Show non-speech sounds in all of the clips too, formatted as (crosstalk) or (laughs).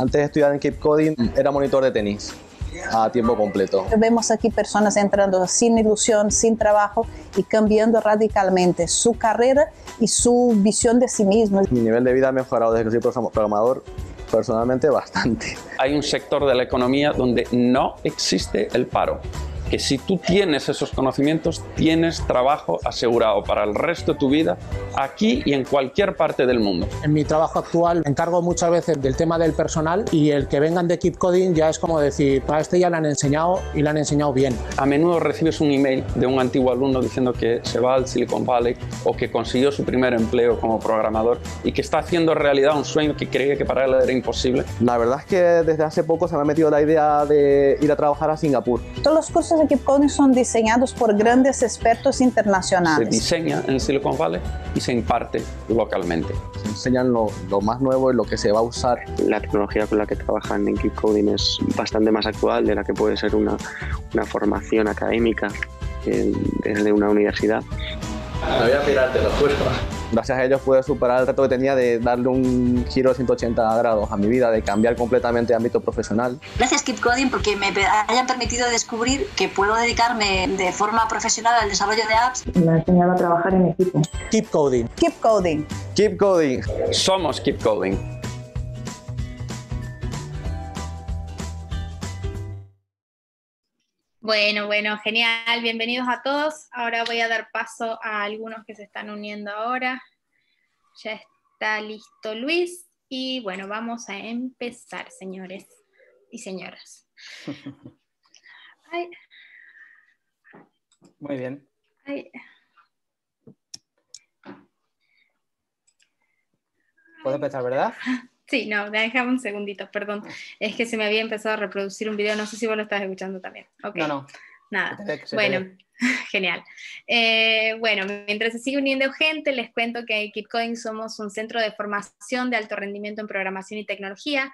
Antes de estudiar en Cape Coding, mm. era monitor de tenis a tiempo completo. Vemos aquí personas entrando sin ilusión, sin trabajo y cambiando radicalmente su carrera y su visión de sí mismo. Mi nivel de vida ha mejorado desde que soy programador personalmente bastante. Hay un sector de la economía donde no existe el paro que si tú tienes esos conocimientos, tienes trabajo asegurado para el resto de tu vida aquí y en cualquier parte del mundo. En mi trabajo actual me encargo muchas veces del tema del personal y el que vengan de Keep Coding ya es como decir, para este ya le han enseñado y le han enseñado bien. A menudo recibes un email de un antiguo alumno diciendo que se va al Silicon Valley o que consiguió su primer empleo como programador y que está haciendo realidad un sueño que creía que para él era imposible. La verdad es que desde hace poco se me ha metido la idea de ir a trabajar a Singapur los equipos son diseñados por grandes expertos internacionales. Se diseña en Silicon Valley y se imparte localmente. Se enseñan lo, más nuevo y lo que se va a usar. La tecnología con la que trabajan en Keep Coding es bastante más actual de la que puede ser una, una formación académica eh, desde una universidad me voy a pirar, te lo juro. Gracias a ellos pude superar el reto que tenía de darle un giro de 180 grados a mi vida, de cambiar completamente ámbito profesional. Gracias Keep Coding porque me hayan permitido descubrir que puedo dedicarme de forma profesional al desarrollo de apps. Me ha enseñado a trabajar en equipo. Keep Coding. Keep Coding. Keep Coding. Somos Keep Coding. Bueno, bueno, genial. Bienvenidos a todos. Ahora voy a dar paso a algunos que se están uniendo ahora. Ya está listo Luis. Y bueno, vamos a empezar, señores y señoras. (laughs) Muy bien. Puedo empezar, ¿verdad? (laughs) Sí, no, déjame un segundito, perdón. Ah. Es que se me había empezado a reproducir un video, no sé si vos lo estás escuchando también. Okay. No, no. Nada. Bueno. (laughs) Genial. Eh, bueno, mientras se sigue uniendo gente, les cuento que en KeepCoin somos un centro de formación de alto rendimiento en programación y tecnología.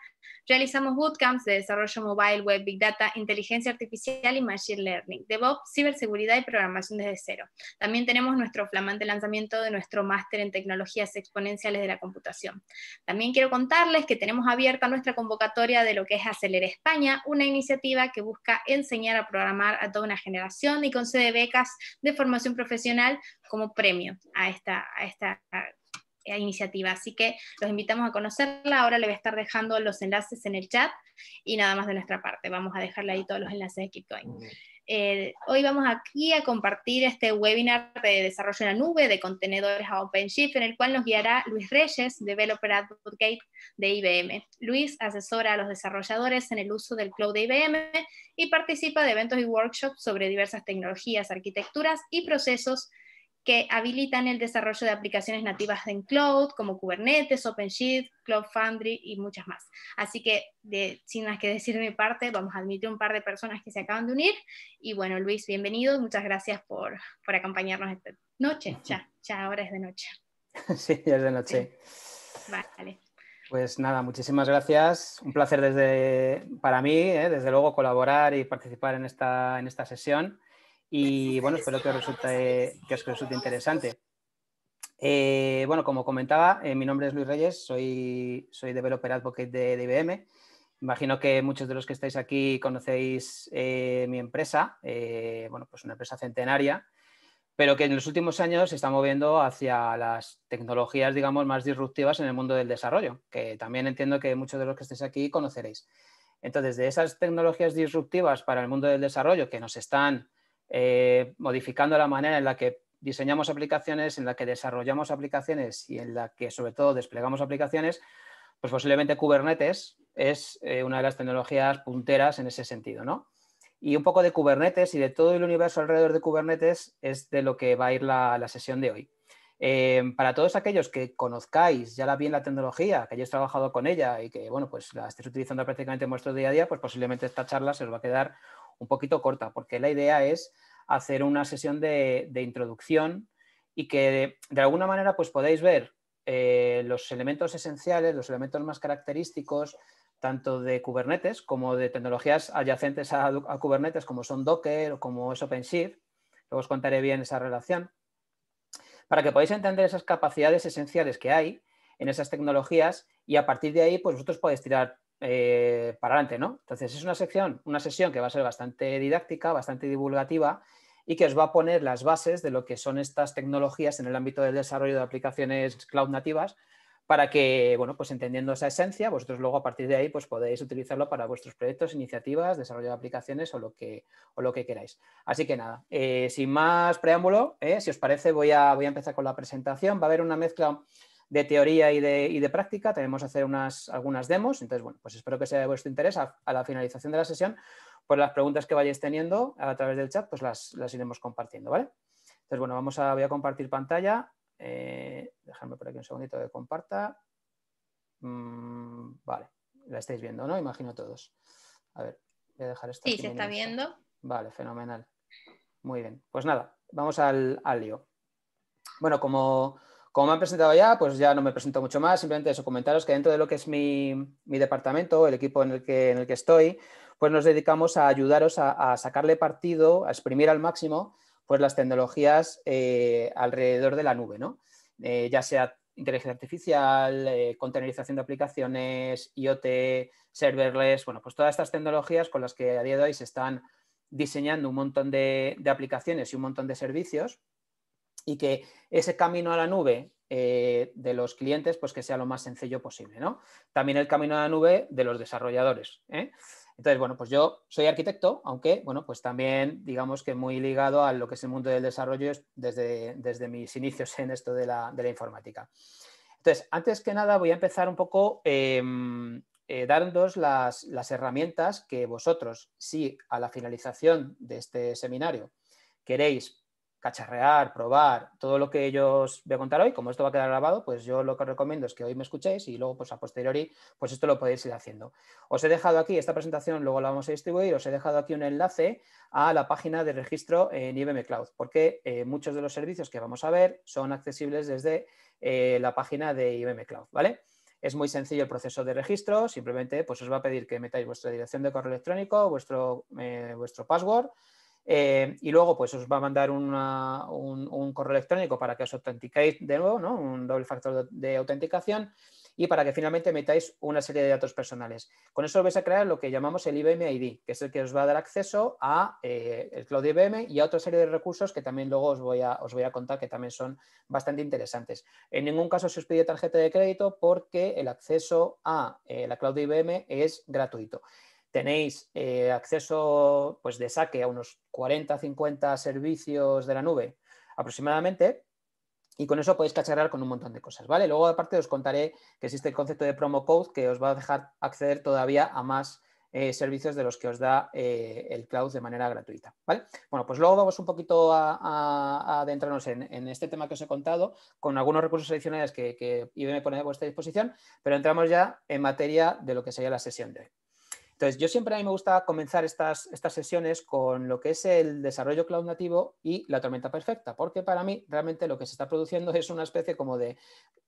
Realizamos bootcamps de desarrollo mobile, web, big data, inteligencia artificial y machine learning, DevOps, ciberseguridad y programación desde cero. También tenemos nuestro flamante lanzamiento de nuestro máster en tecnologías exponenciales de la computación. También quiero contarles que tenemos abierta nuestra convocatoria de lo que es acelera España, una iniciativa que busca enseñar a programar a toda una generación y concede becas de formación profesional como premio a esta, esta iniciativa. Así que los invitamos a conocerla. Ahora le voy a estar dejando los enlaces en el chat y nada más de nuestra parte. Vamos a dejarle ahí todos los enlaces de KeepCoin. Eh, hoy vamos aquí a compartir este webinar de desarrollo en la nube de contenedores a OpenShift, en el cual nos guiará Luis Reyes, developer advocate de IBM. Luis asesora a los desarrolladores en el uso del cloud de IBM y participa de eventos y workshops sobre diversas tecnologías, arquitecturas y procesos que habilitan el desarrollo de aplicaciones nativas en cloud, como Kubernetes, OpenShift, Cloud Foundry y muchas más. Así que, sin más que decir de mi parte, vamos a admitir un par de personas que se acaban de unir. Y bueno, Luis, bienvenido. Muchas gracias por, acompañarnos esta noche. Ya, ahora es de noche. (laughs) Sí, ya es de noche. Vale. Pues nada, muchísimas gracias. Un placer desde, para mí, ¿eh? desde luego, colaborar y participar en esta, en esta sesión y bueno, espero que, resulte, que os resulte interesante. Eh, bueno, como comentaba, eh, mi nombre es Luis Reyes, soy, soy developer advocate de, IBM. Imagino que muchos de los que estáis aquí conocéis eh, mi empresa, bueno, pues una empresa centenaria, pero que en los últimos años se está moviendo hacia las tecnologías, digamos, más disruptivas en el mundo del desarrollo, que también entiendo que muchos de los que estáis aquí conoceréis. Entonces, de esas tecnologías disruptivas para el mundo del desarrollo que nos están eh, modificando la manera en la que diseñamos aplicaciones, en la que desarrollamos aplicaciones y en la que sobre todo desplegamos aplicaciones, pues posiblemente Kubernetes es eh, una de las tecnologías punteras en ese sentido, ¿no? Y un poco de Kubernetes y de todo el universo alrededor de Kubernetes es de lo que va a ir la, sesión de hoy. Eh, para todos aquellos que conozcáis ya la, bien la tecnología, que hayáis trabajado con ella y que bueno, pues la estéis utilizando prácticamente en vuestro día a día, pues posiblemente esta charla se os va a quedar un poquito corta, porque la idea es hacer una sesión de, introducción y que de, alguna manera pues podéis ver eh, los elementos esenciales, los elementos más característicos, tanto de Kubernetes como de tecnologías adyacentes a, Kubernetes, como son Docker o como es OpenShift. Luego os contaré bien esa relación. Para que podáis entender esas capacidades esenciales que hay en esas tecnologías y a partir de ahí, pues vosotros podéis tirar eh, para adelante, ¿no? Entonces es una sección, una sesión que va a ser bastante didáctica, bastante divulgativa y que os va a poner las bases de lo que son estas tecnologías en el ámbito del desarrollo de aplicaciones cloud nativas para que, bueno, pues entendiendo esa esencia, vosotros luego a partir de ahí pues podéis utilizarlo para vuestros proyectos, iniciativas, desarrollo de aplicaciones o lo que, o lo que queráis. Así que nada, eh, sin más preámbulo, eh, si os parece voy a, voy a empezar con la presentación. Va a haber una mezcla de teoría y de, práctica. tenemos que hacer unas, algunas demos. Entonces, bueno, pues espero que sea de vuestro interés. A, la finalización de la sesión, pues las preguntas que vayáis teniendo a través del chat, pues las, iremos compartiendo, ¿vale? Entonces, bueno, vamos a, voy a compartir pantalla. Eh, dejadme por aquí un segundito que comparta. Mm, vale, la estáis viendo, ¿no? Imagino todos. A ver, voy a dejar esto. Sí, se está viendo. Vale, fenomenal. Muy bien. Pues nada, vamos al, al lío. Bueno, como, como me han presentado ya, pues ya no me presento mucho más, simplemente eso, comentaros que dentro de lo que es mi, departamento, el equipo en el, que, en el que estoy, pues nos dedicamos a ayudaros a, sacarle partido, a exprimir al máximo pues las tecnologías eh, alrededor de la nube, ¿no? Eh, ya sea inteligencia artificial, eh, containerización de aplicaciones, IoT, serverless, bueno, pues todas estas tecnologías con las que a día de hoy se están diseñando un montón de aplicaciones y un montón de servicios y que ese camino a la nube eh, de los clientes pues que sea lo más sencillo posible. ¿no? También el camino a la nube de los desarrolladores. ¿eh? Entonces, bueno, pues yo soy arquitecto, aunque, bueno, pues también digamos que muy ligado a lo que es el mundo del desarrollo desde, desde mis inicios en esto de la, informática. Entonces, antes que nada voy a empezar un poco em, eh, las, las, herramientas que vosotros, si a la finalización de este seminario queréis cacharrear, probar, todo lo que ellos voy a contar hoy, como esto va a quedar grabado, pues yo lo que os recomiendo es que hoy me escuchéis y luego pues a posteriori pues esto lo podéis ir haciendo. Os he dejado aquí esta presentación, luego la vamos a distribuir, os he dejado aquí un enlace a la página de registro en IBM Cloud, porque eh, muchos de los servicios que vamos a ver son accesibles desde eh, la página de IBM Cloud, ¿vale? Es muy sencillo el proceso de registro, simplemente pues os va a pedir que metáis vuestra dirección de correo electrónico, vuestro, eh, vuestro password, eh, y luego, pues os va a mandar un, correo electrónico para que os autentiquéis de nuevo, Un doble factor de, autenticación y para que finalmente metáis una serie de datos personales. Con eso vais a crear lo que llamamos el IBM ID, que es el que os va a dar acceso a eh, el Cloud IBM y a otra serie de recursos que también luego os voy, a, contar que también son bastante interesantes. En ningún caso se os pide tarjeta de crédito porque el acceso a eh, la Cloud IBM es gratuito tenéis eh, acceso pues, de saque a unos 40, 50 servicios de la nube aproximadamente. Y con eso podéis cacharrar con un montón de cosas, ¿vale? Luego, aparte, os contaré que existe el concepto de promo code que os va a dejar acceder todavía a más eh, servicios de los que os da eh, el cloud de manera gratuita, ¿vale? Bueno, pues luego vamos un poquito a, adentrarnos en, este tema que os he contado con algunos recursos adicionales que, que IBM pone a vuestra disposición, pero entramos ya en materia de lo que sería la sesión de hoy. Entonces, yo siempre a mí me gusta comenzar estas, estas sesiones con lo que es el desarrollo cloud nativo y la tormenta perfecta, porque para mí realmente lo que se está produciendo (laughs) es una especie como de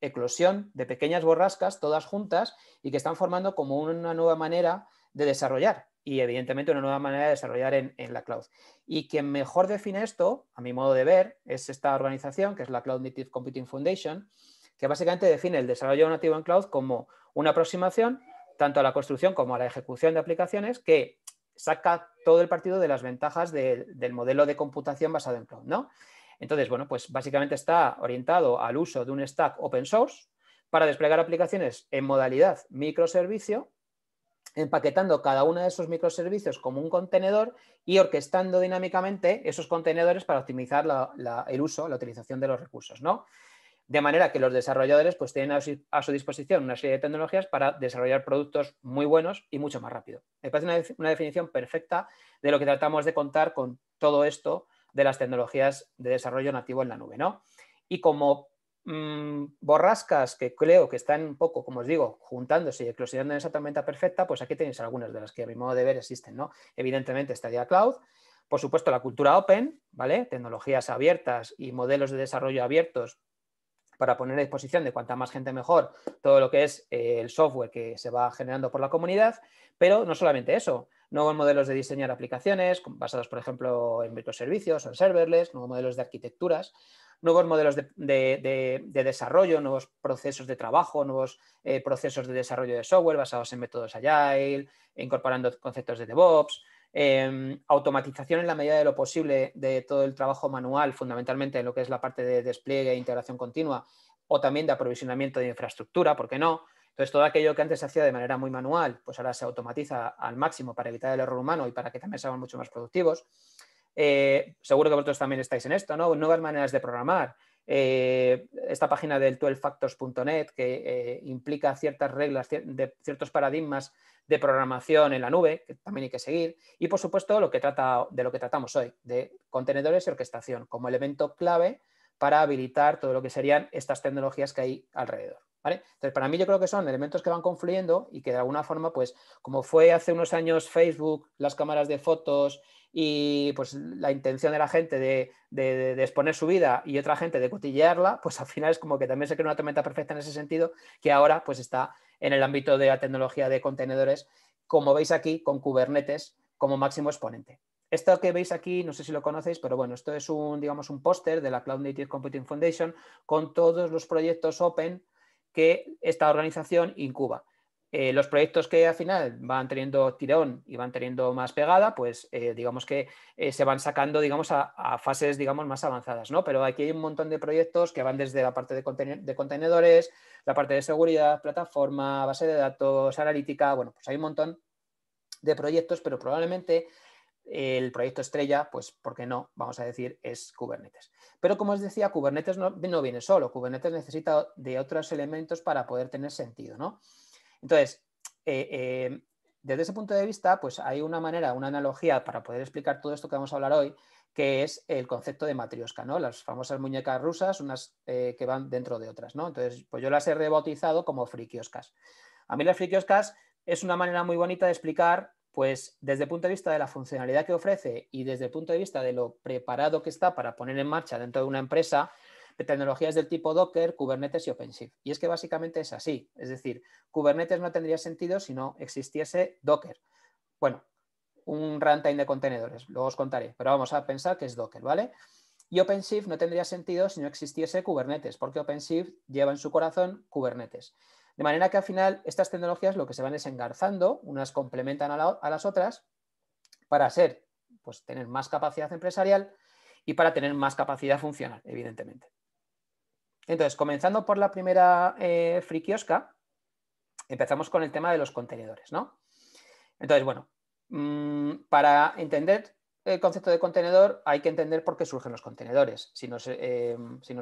eclosión de pequeñas borrascas todas juntas y que están formando como una nueva manera de desarrollar y evidentemente una nueva manera de desarrollar en, en, la cloud. Y quien mejor define esto, a mi modo de ver, es esta organización que es la Cloud Native Computing Foundation, que básicamente define el desarrollo nativo en cloud como una aproximación tanto a la construcción como a la ejecución de aplicaciones, que saca todo el partido de las ventajas del modelo de computación basado en cloud. ¿no? Entonces, bueno, pues básicamente está orientado al uso de un stack open source para desplegar aplicaciones en modalidad microservicio, empaquetando cada uno de esos microservicios como un contenedor y orquestando dinámicamente esos contenedores para optimizar el uso, la utilización de los recursos. ¿no? De manera que los desarrolladores pues tienen a su, disposición una serie de tecnologías para desarrollar productos muy buenos y mucho más rápido. Me parece una, definición perfecta de lo que tratamos de contar con todo esto de las tecnologías de desarrollo nativo en la nube. ¿no? Y como mm, borrascas que creo que están un poco, como os digo, juntándose y eclosionando en esa tormenta perfecta, pues aquí tenéis algunas de las que a mi modo de ver existen. ¿no? Evidentemente estaría Cloud, por supuesto la cultura open, ¿vale? tecnologías abiertas y modelos de desarrollo abiertos para poner a disposición de cuanta más gente mejor todo lo que es eh, el software que se va generando por la comunidad, pero no solamente eso, nuevos modelos de diseñar aplicaciones basados, por ejemplo, en microservicios o en serverless, nuevos modelos de arquitecturas, nuevos modelos de, desarrollo, nuevos procesos de trabajo, nuevos eh, procesos de desarrollo de software basados en métodos agile, incorporando conceptos de DevOps, Em, automatización en la medida de lo posible de todo el trabajo manual, fundamentalmente en lo que es la parte de despliegue e integración continua, o también de aprovisionamiento de infraestructura, ¿por qué no? Entonces, todo aquello que antes se hacía de manera muy manual, pues ahora se automatiza al máximo para evitar el error humano y para que también sean mucho más productivos. Eh, seguro que vosotros también estáis en esto, ¿no? Nuevas maneras de programar, eh, esta página del 12factors.net que eh, implica ciertas reglas, de ciertos paradigmas de programación en la nube, que también hay que seguir, y por supuesto lo que trata, de lo que tratamos hoy, de contenedores y orquestación como elemento clave para habilitar todo lo que serían estas tecnologías que hay alrededor. Entonces, para mí yo creo que son elementos que van confluyendo y que de alguna forma, pues, como fue hace unos años Facebook, las cámaras de fotos y pues la intención de la gente de, exponer su vida y otra gente de cotillearla, pues al final es como que también se creó una tormenta perfecta en ese sentido, que ahora pues está en el ámbito de la tecnología de contenedores, como veis aquí, con Kubernetes como máximo exponente. Esto que veis aquí, no sé si lo conocéis, pero bueno, esto es un, digamos, un póster de la Cloud Native Computing Foundation con todos los proyectos open que esta organización incuba. Eh, los proyectos que al final van teniendo tirón y van teniendo más pegada, pues eh, digamos que eh, se van sacando digamos, a, fases digamos, más avanzadas, ¿no? Pero aquí hay un montón de proyectos que van desde la parte de, de, contenedores, la parte de seguridad, plataforma, base de datos, analítica, bueno, pues hay un montón de proyectos, pero probablemente el proyecto estrella, pues, ¿por qué no? Vamos a decir, es Kubernetes. Pero como os decía, Kubernetes no, no viene solo, Kubernetes necesita de otros elementos para poder tener sentido, ¿no? Entonces, eh, eh, desde ese punto de vista, pues hay una manera, una analogía para poder explicar todo esto que vamos a hablar hoy, que es el concepto de matrioska, ¿no? Las famosas muñecas rusas, unas eh, que van dentro de otras, ¿no? Entonces, pues yo las he rebautizado como frikioscas. A mí las frikioscas es una manera muy bonita de explicar pues desde el punto de vista de la funcionalidad que ofrece y desde el punto de vista de lo preparado que está para poner en marcha dentro de una empresa, de tecnologías del tipo Docker, Kubernetes y OpenShift. Y es que básicamente es así. Es decir, Kubernetes no tendría sentido si no existiese Docker. Bueno, un runtime de contenedores, luego os contaré, pero vamos a pensar que es Docker, ¿vale? Y OpenShift no tendría sentido si no existiese Kubernetes, porque OpenShift lleva en su corazón Kubernetes. De manera que al final estas tecnologías lo que se van es engarzando, unas complementan a, las otras para ser, pues tener más capacidad empresarial y para tener más capacidad funcional, evidentemente. Entonces, comenzando por la primera eh, frikiosca, empezamos con el tema de los contenedores, ¿no? Entonces, bueno, mm, para entender el eh, concepto de contenedor, hay que entender por qué surgen los contenedores. Si nos, eh,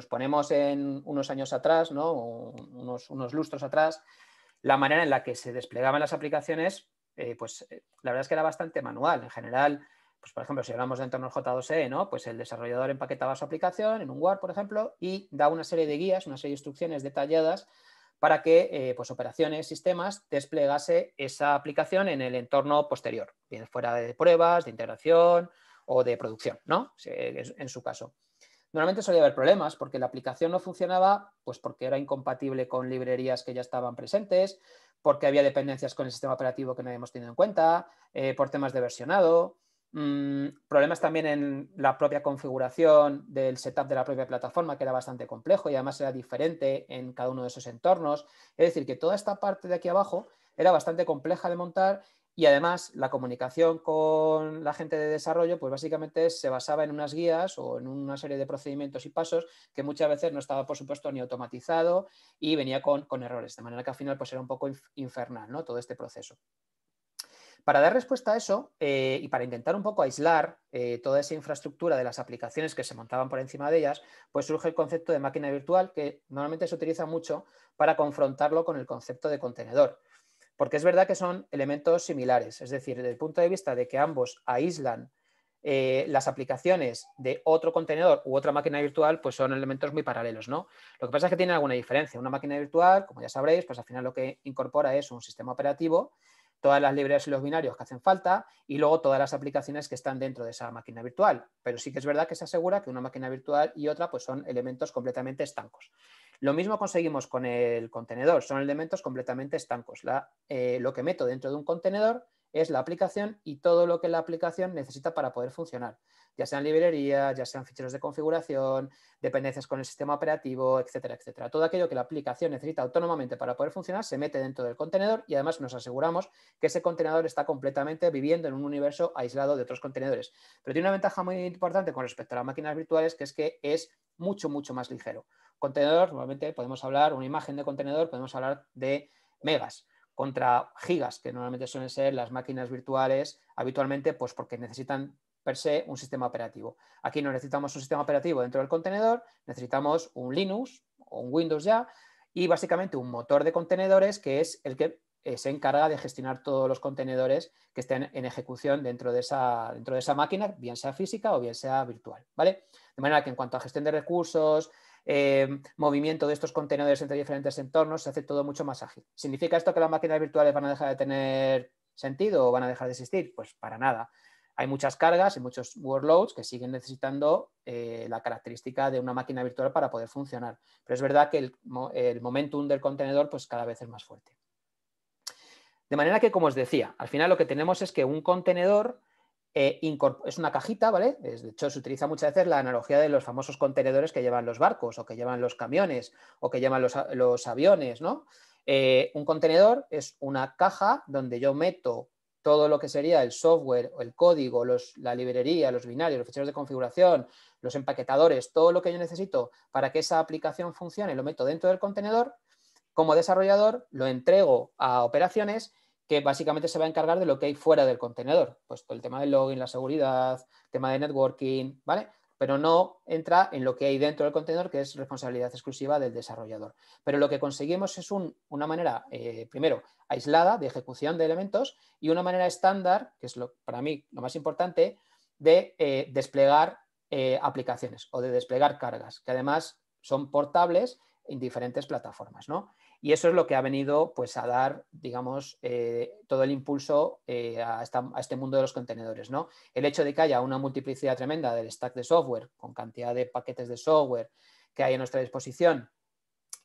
ponemos en unos años atrás, ¿no? unos, unos, lustros atrás, la manera en la que se desplegaban las aplicaciones, eh, pues la verdad es que era bastante manual. En general, pues por ejemplo, si hablamos de entornos J2E, ¿no? pues el desarrollador empaquetaba su aplicación en un WAR, por ejemplo, y da una serie de guías, una serie de instrucciones detalladas para que eh, pues operaciones, sistemas, desplegase esa aplicación en el entorno posterior, fuera de pruebas, de integración o de producción, ¿no? En su caso. Normalmente solía haber problemas porque la aplicación no funcionaba, pues porque era incompatible con librerías que ya estaban presentes, porque había dependencias con el sistema operativo que no habíamos tenido en cuenta, eh, por temas de versionado, Mm, problemas también en la propia configuración del setup de la propia plataforma, que era bastante complejo y además era diferente en cada uno de esos entornos. Es decir, que toda esta parte de aquí abajo era bastante compleja de montar y además la comunicación con la gente de desarrollo, pues básicamente se basaba en unas guías o en una serie de procedimientos y pasos que muchas veces no estaba, por supuesto, ni automatizado y venía con, errores. De manera que al final pues era un poco infernal ¿no? todo este proceso. Para dar respuesta a eso eh, y para intentar un poco aislar eh, toda esa infraestructura de las aplicaciones que se montaban por encima de ellas, pues surge el concepto de máquina virtual que normalmente se utiliza mucho para confrontarlo con el concepto de contenedor. Porque es verdad que son elementos similares, es decir, desde el punto de vista de que ambos aíslan eh, las aplicaciones de otro contenedor u otra máquina virtual, pues son elementos muy paralelos, ¿no? Lo que pasa es que tienen alguna diferencia. Una máquina virtual, como ya sabréis, pues al final lo que incorpora es un sistema operativo todas las librerías y los binarios que hacen falta y luego todas las aplicaciones que están dentro de esa máquina virtual. Pero sí que es verdad que se asegura que una máquina virtual y otra pues, son elementos completamente estancos. Lo mismo conseguimos con el contenedor, son elementos completamente estancos. Eh, lo que meto dentro de un contenedor es la aplicación y todo lo que la aplicación necesita para poder funcionar ya sean librerías, ya sean ficheros de configuración, dependencias con el sistema operativo, etcétera, etcétera. Todo aquello que la aplicación necesita autónomamente para poder funcionar se mete dentro del contenedor y además nos aseguramos que ese contenedor está completamente viviendo en un universo aislado de otros contenedores. Pero tiene una ventaja muy importante con respecto a las máquinas virtuales, que es que es mucho, mucho más ligero. Contenedor, normalmente podemos hablar, una imagen de contenedor, podemos hablar de megas contra gigas, que normalmente suelen ser las máquinas virtuales habitualmente, pues porque necesitan per se un sistema operativo. Aquí no necesitamos un sistema operativo dentro del contenedor, necesitamos un Linux o un Windows ya y básicamente un motor de contenedores que es el que eh, se encarga de gestionar todos los contenedores que estén en ejecución dentro de esa, dentro de esa máquina, bien sea física o bien sea virtual. ¿vale? De manera que en cuanto a gestión de recursos, em, movimiento de estos contenedores entre diferentes entornos, se hace todo mucho más ágil. ¿Significa esto que las máquinas virtuales van a dejar de tener sentido o van a dejar de existir? Pues para nada hay muchas cargas y muchos workloads que siguen necesitando eh, la característica de una máquina virtual para poder funcionar. Pero es verdad que el, momentum del contenedor pues cada vez es más fuerte. De manera que, como os decía, al final lo que tenemos es que un contenedor eh, es una cajita, ¿vale? de hecho, se utiliza muchas veces la analogía de los famosos contenedores que llevan los barcos o que llevan los camiones o que llevan los, aviones, ¿no? Eh, un contenedor es una caja donde yo meto todo lo que sería el software, el código, la librería, los binarios, los ficheros de configuración, los empaquetadores, todo lo que yo necesito para que esa aplicación funcione, lo meto dentro del contenedor. Como desarrollador, lo entrego a operaciones que básicamente se va a encargar de lo que hay fuera del contenedor. Pues el tema del login, la seguridad, tema de networking, ¿vale? pero no entra en lo que hay dentro del contenedor, que es responsabilidad exclusiva del desarrollador. Pero lo que conseguimos es una manera, eh, primero, aislada de ejecución de elementos y una manera estándar, que es lo, para mí lo más importante, de eh, desplegar eh, aplicaciones o de desplegar cargas, que además son portables en diferentes plataformas. ¿no? Y eso es lo que ha venido pues, a dar, digamos, eh, todo el impulso eh, a, este mundo de los contenedores. ¿no? El hecho de que haya una multiplicidad tremenda del stack de software, con cantidad de paquetes de software que hay a nuestra disposición,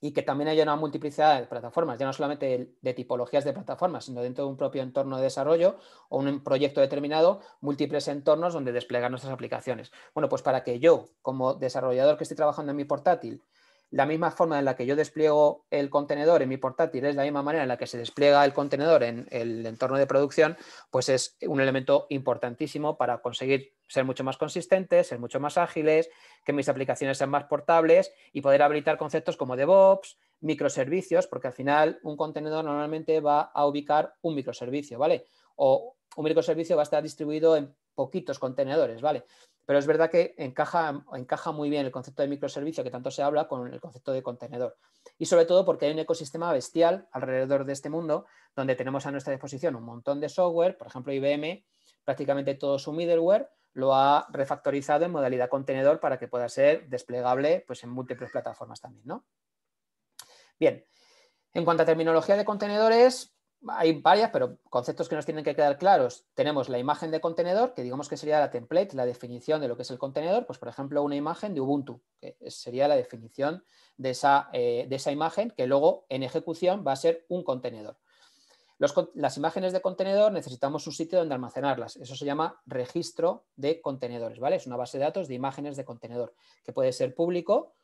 y que también haya una multiplicidad de plataformas, ya no solamente de, de tipologías de plataformas, sino dentro de un propio entorno de desarrollo o un proyecto determinado, múltiples entornos donde desplegar nuestras aplicaciones. Bueno, pues para que yo, como desarrollador que estoy trabajando en mi portátil, la misma forma en la que yo despliego el contenedor en mi portátil es la misma manera en la que se despliega el contenedor en el entorno de producción, pues es un elemento importantísimo para conseguir ser mucho más consistentes, ser mucho más ágiles, que mis aplicaciones sean más portables y poder habilitar conceptos como DevOps, microservicios, porque al final un contenedor normalmente va a ubicar un microservicio, ¿vale? o un microservicio va a estar distribuido en poquitos contenedores, ¿vale? Pero es verdad que encaja, encaja muy bien el concepto de microservicio que tanto se habla con el concepto de contenedor. Y sobre todo porque hay un ecosistema bestial alrededor de este mundo donde tenemos a nuestra disposición un montón de software, por ejemplo IBM, prácticamente todo su middleware lo ha refactorizado en modalidad contenedor para que pueda ser desplegable pues, en múltiples plataformas también. ¿no? Bien, en cuanto a terminología de contenedores, hay varias, pero conceptos que nos tienen que quedar claros. Tenemos la imagen de contenedor, que digamos que sería la template, la definición de lo que es el contenedor, pues por ejemplo una imagen de Ubuntu, que sería la definición de esa, eh, de esa imagen que luego en ejecución va a ser un contenedor. las imágenes de contenedor necesitamos un sitio donde almacenarlas. Eso se llama registro de contenedores, ¿vale? Es una base de datos de imágenes de contenedor, que puede ser público.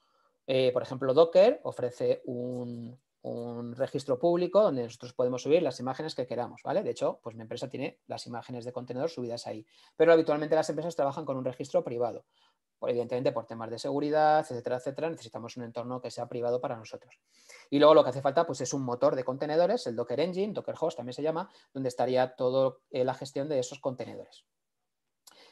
Eh, por ejemplo, Docker ofrece un, un registro público donde nosotros podemos subir las imágenes que queramos, ¿vale? De hecho, pues mi empresa tiene las imágenes de contenedor subidas ahí, pero habitualmente las empresas trabajan con un registro privado. evidentemente por temas de seguridad, etcétera, etcétera, necesitamos un entorno que sea privado para nosotros. Y luego lo que hace falta pues, es un motor de contenedores, el Docker Engine, Docker Host también se llama, donde estaría toda eh, la gestión de esos contenedores.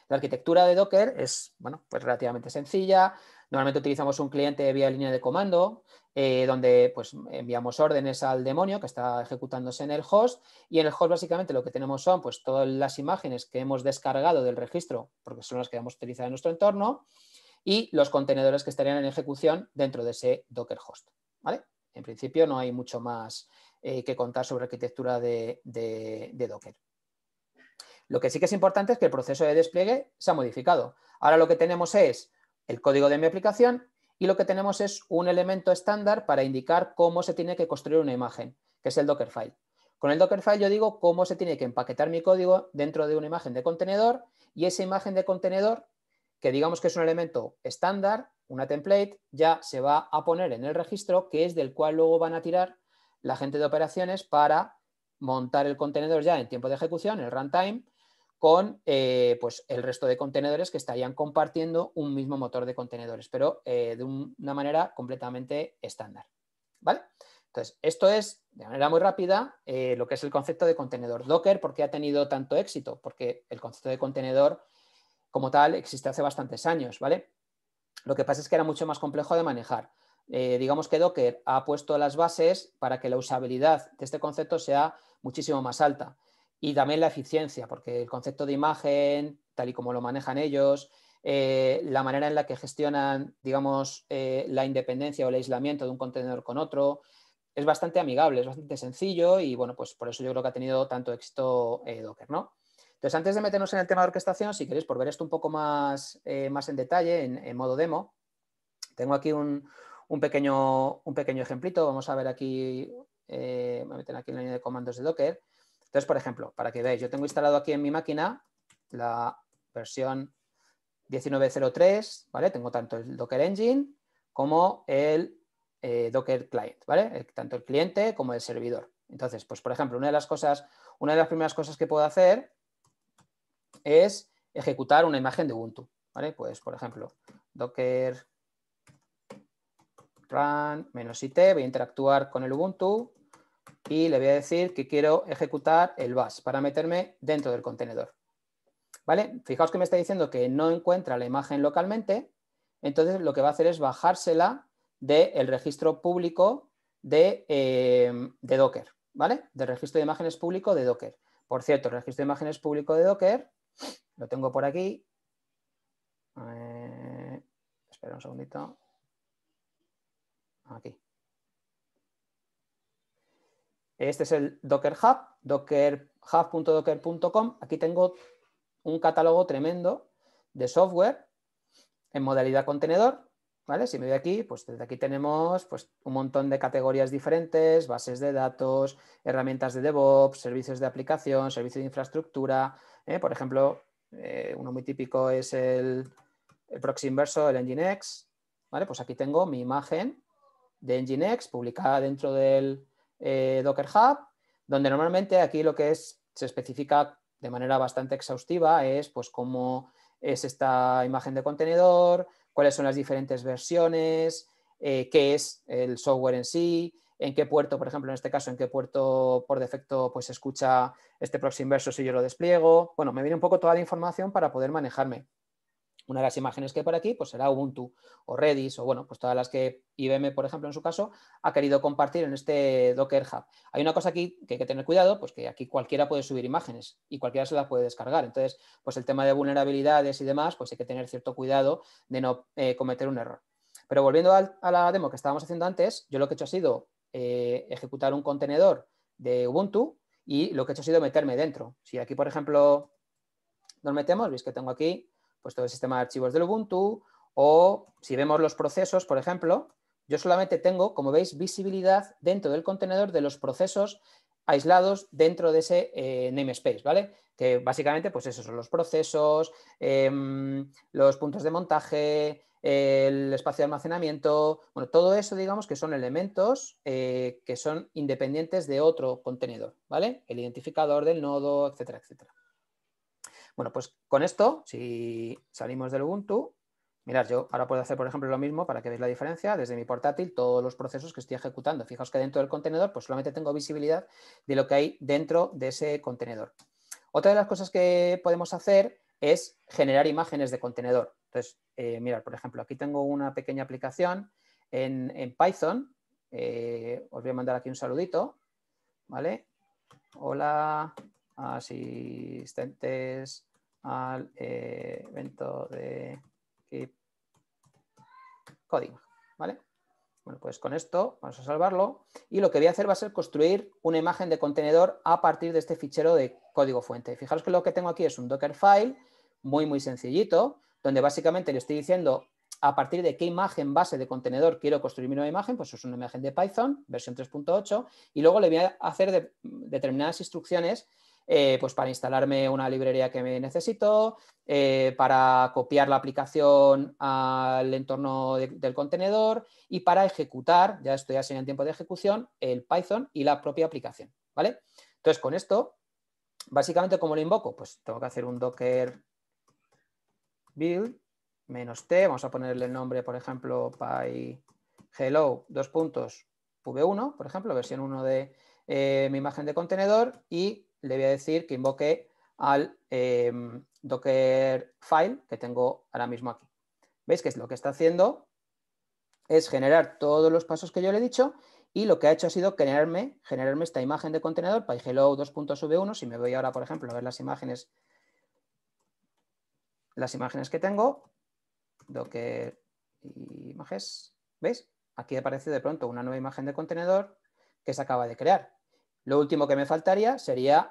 La arquitectura de Docker es bueno, pues relativamente sencilla. Normalmente utilizamos un cliente vía línea de comando, eh, donde pues, enviamos órdenes al demonio que está ejecutándose en el host. Y en el host básicamente lo que tenemos son pues, todas las imágenes que hemos descargado del registro, porque son las que vamos a utilizar en nuestro entorno, y los contenedores que estarían en ejecución dentro de ese Docker host. ¿vale? En principio no hay mucho más eh, que contar sobre arquitectura de Docker. Lo que sí que es importante es que el proceso de despliegue se ha modificado. Ahora lo que tenemos es el código de mi aplicación y lo que tenemos es un elemento estándar para indicar cómo se tiene que construir una imagen, que es el Dockerfile. Con el Dockerfile yo digo cómo se tiene que empaquetar mi código dentro de una imagen de contenedor y esa imagen de contenedor, que digamos que es un elemento estándar, una template, ya se va a poner en el registro que es del cual luego van a tirar la gente de operaciones para montar el contenedor ya en tiempo de ejecución, el runtime, con eh, pues, el resto de contenedores que estarían compartiendo un mismo motor de contenedores, pero eh, de una manera completamente estándar. ¿Vale? Entonces, esto es, de manera muy rápida, eh, lo que es el concepto de contenedor. Docker, porque ha tenido tanto éxito? Porque el concepto de contenedor, como tal, existe hace bastantes años, ¿vale? Lo que pasa es que era mucho más complejo de manejar. digamos que Docker ha puesto las bases para que la usabilidad de este concepto sea muchísimo más alta y también la eficiencia, porque el concepto de imagen, tal y como lo manejan ellos, eh, la manera en la que gestionan, digamos, eh, la independencia o el aislamiento de un contenedor con otro, es bastante amigable, es bastante sencillo y bueno, pues por eso yo creo que ha tenido tanto éxito eh, Docker, ¿no? Entonces, antes de meternos en el tema de orquestación, si queréis, por ver esto un poco más, más en detalle, en, modo demo, tengo aquí un, pequeño, un pequeño ejemplito. Vamos a ver aquí, me voy a meter aquí en la línea de comandos de Docker. Entonces, por ejemplo, para que veáis, yo tengo instalado aquí en mi máquina la versión 1903, ¿vale? Tengo tanto el Docker Engine como el eh, Docker Client, ¿vale? tanto el cliente como el servidor. Entonces, pues por ejemplo, una de las cosas, una de las primeras cosas que puedo hacer es ejecutar una imagen de Ubuntu, ¿vale? Pues por ejemplo, docker run-it, voy a interactuar con el Ubuntu, y le voy a decir que quiero ejecutar el bash para meterme dentro del contenedor. ¿Vale? Fijaos que me está diciendo que no encuentra la imagen localmente, entonces lo que va a hacer es bajársela del registro público de, eh, Docker, ¿vale? Del registro de imágenes público de Docker. Por cierto, el registro de imágenes público de Docker, lo tengo por aquí. espera un segundito. Aquí. Este es el Docker Hub, dockerhub.docker.com. Aquí tengo un catálogo tremendo de software en modalidad contenedor. ¿Vale? Si me voy aquí, pues desde aquí tenemos pues, un montón de categorías diferentes, bases de datos, herramientas de DevOps, servicios de aplicación, servicios de infraestructura. ¿eh? Por ejemplo, eh, uno muy típico es el, proxy inverso, el Nginx. ¿vale? Pues aquí tengo mi imagen de Nginx publicada dentro del, eh, Docker Hub, donde normalmente aquí lo que es, se especifica de manera bastante exhaustiva es pues cómo es esta imagen de contenedor, cuáles son las diferentes versiones, eh, qué es el software en sí, en qué puerto, por ejemplo, en este caso, en qué puerto por defecto pues escucha este proxy inverso si yo lo despliego. Bueno, me viene un poco toda la información para poder manejarme. Una de las imágenes que hay por aquí pues será Ubuntu o Redis o bueno, pues todas las que IBM, por ejemplo, en su caso, ha querido compartir en este Docker Hub. Hay una cosa aquí que hay que tener cuidado, pues que aquí cualquiera puede subir imágenes y cualquiera se las puede descargar. Entonces, pues el tema de vulnerabilidades y demás, pues hay que tener cierto cuidado de no eh, cometer un error. Pero volviendo a la demo que estábamos haciendo antes, yo lo que he hecho ha sido eh, ejecutar un contenedor de Ubuntu y lo que he hecho ha sido meterme dentro. Si aquí, por ejemplo, nos metemos, veis que tengo aquí pues todo el sistema de archivos del Ubuntu, o si vemos los procesos, por ejemplo, yo solamente tengo, como veis, visibilidad dentro del contenedor de los procesos aislados dentro de ese eh, namespace, ¿vale? Que básicamente, pues esos son los procesos, em, los puntos de montaje, el espacio de almacenamiento, bueno, todo eso, digamos, que son elementos eh, que son independientes de otro contenedor, ¿vale? El identificador del nodo, etcétera, etcétera. Bueno, pues con esto, si salimos del Ubuntu, mirad, yo ahora puedo hacer, por ejemplo, lo mismo para que veáis la diferencia desde mi portátil, todos los procesos que estoy ejecutando. Fijaos que dentro del contenedor, pues solamente tengo visibilidad de lo que hay dentro de ese contenedor. Otra de las cosas que podemos hacer es generar imágenes de contenedor. Entonces, eh, mirad, por ejemplo, aquí tengo una pequeña aplicación en, Python. Eh, os voy a mandar aquí un saludito. ¿Vale? Hola, asistentes al eh, evento de Código, ¿vale? Bueno, pues con esto vamos a salvarlo y lo que voy a hacer va a ser construir una imagen de contenedor a partir de este fichero de código fuente. Fijaros que lo que tengo aquí es un Dockerfile muy, muy sencillito, donde básicamente le estoy diciendo a partir de qué imagen base de contenedor quiero construir mi nueva imagen, pues es una imagen de Python, versión 3.8, y luego le voy a hacer determinadas instrucciones eh, pues para instalarme una librería que me necesito, eh, para copiar la aplicación al entorno del contenedor y para ejecutar, ya estoy así en el tiempo de ejecución, el Python y la propia aplicación. ¿vale? Entonces, con esto, básicamente, ¿cómo lo invoco? Pues tengo que hacer un docker build menos t, vamos a ponerle el nombre, por ejemplo, py hello, dos 1 por ejemplo, versión 1 de eh, mi imagen de contenedor y le voy a decir que invoque al em, Docker file que tengo ahora mismo aquí. ¿Veis que es lo que está haciendo? Es generar todos los pasos que yo le he dicho y lo que ha hecho ha sido generarme, generarme esta imagen de contenedor, pyhello 2.v1. Si me voy ahora, por ejemplo, a ver las imágenes, las imágenes que tengo, docker imágenes, ¿veis? Aquí aparece de pronto una nueva imagen de contenedor que se acaba de crear. Lo último que me faltaría sería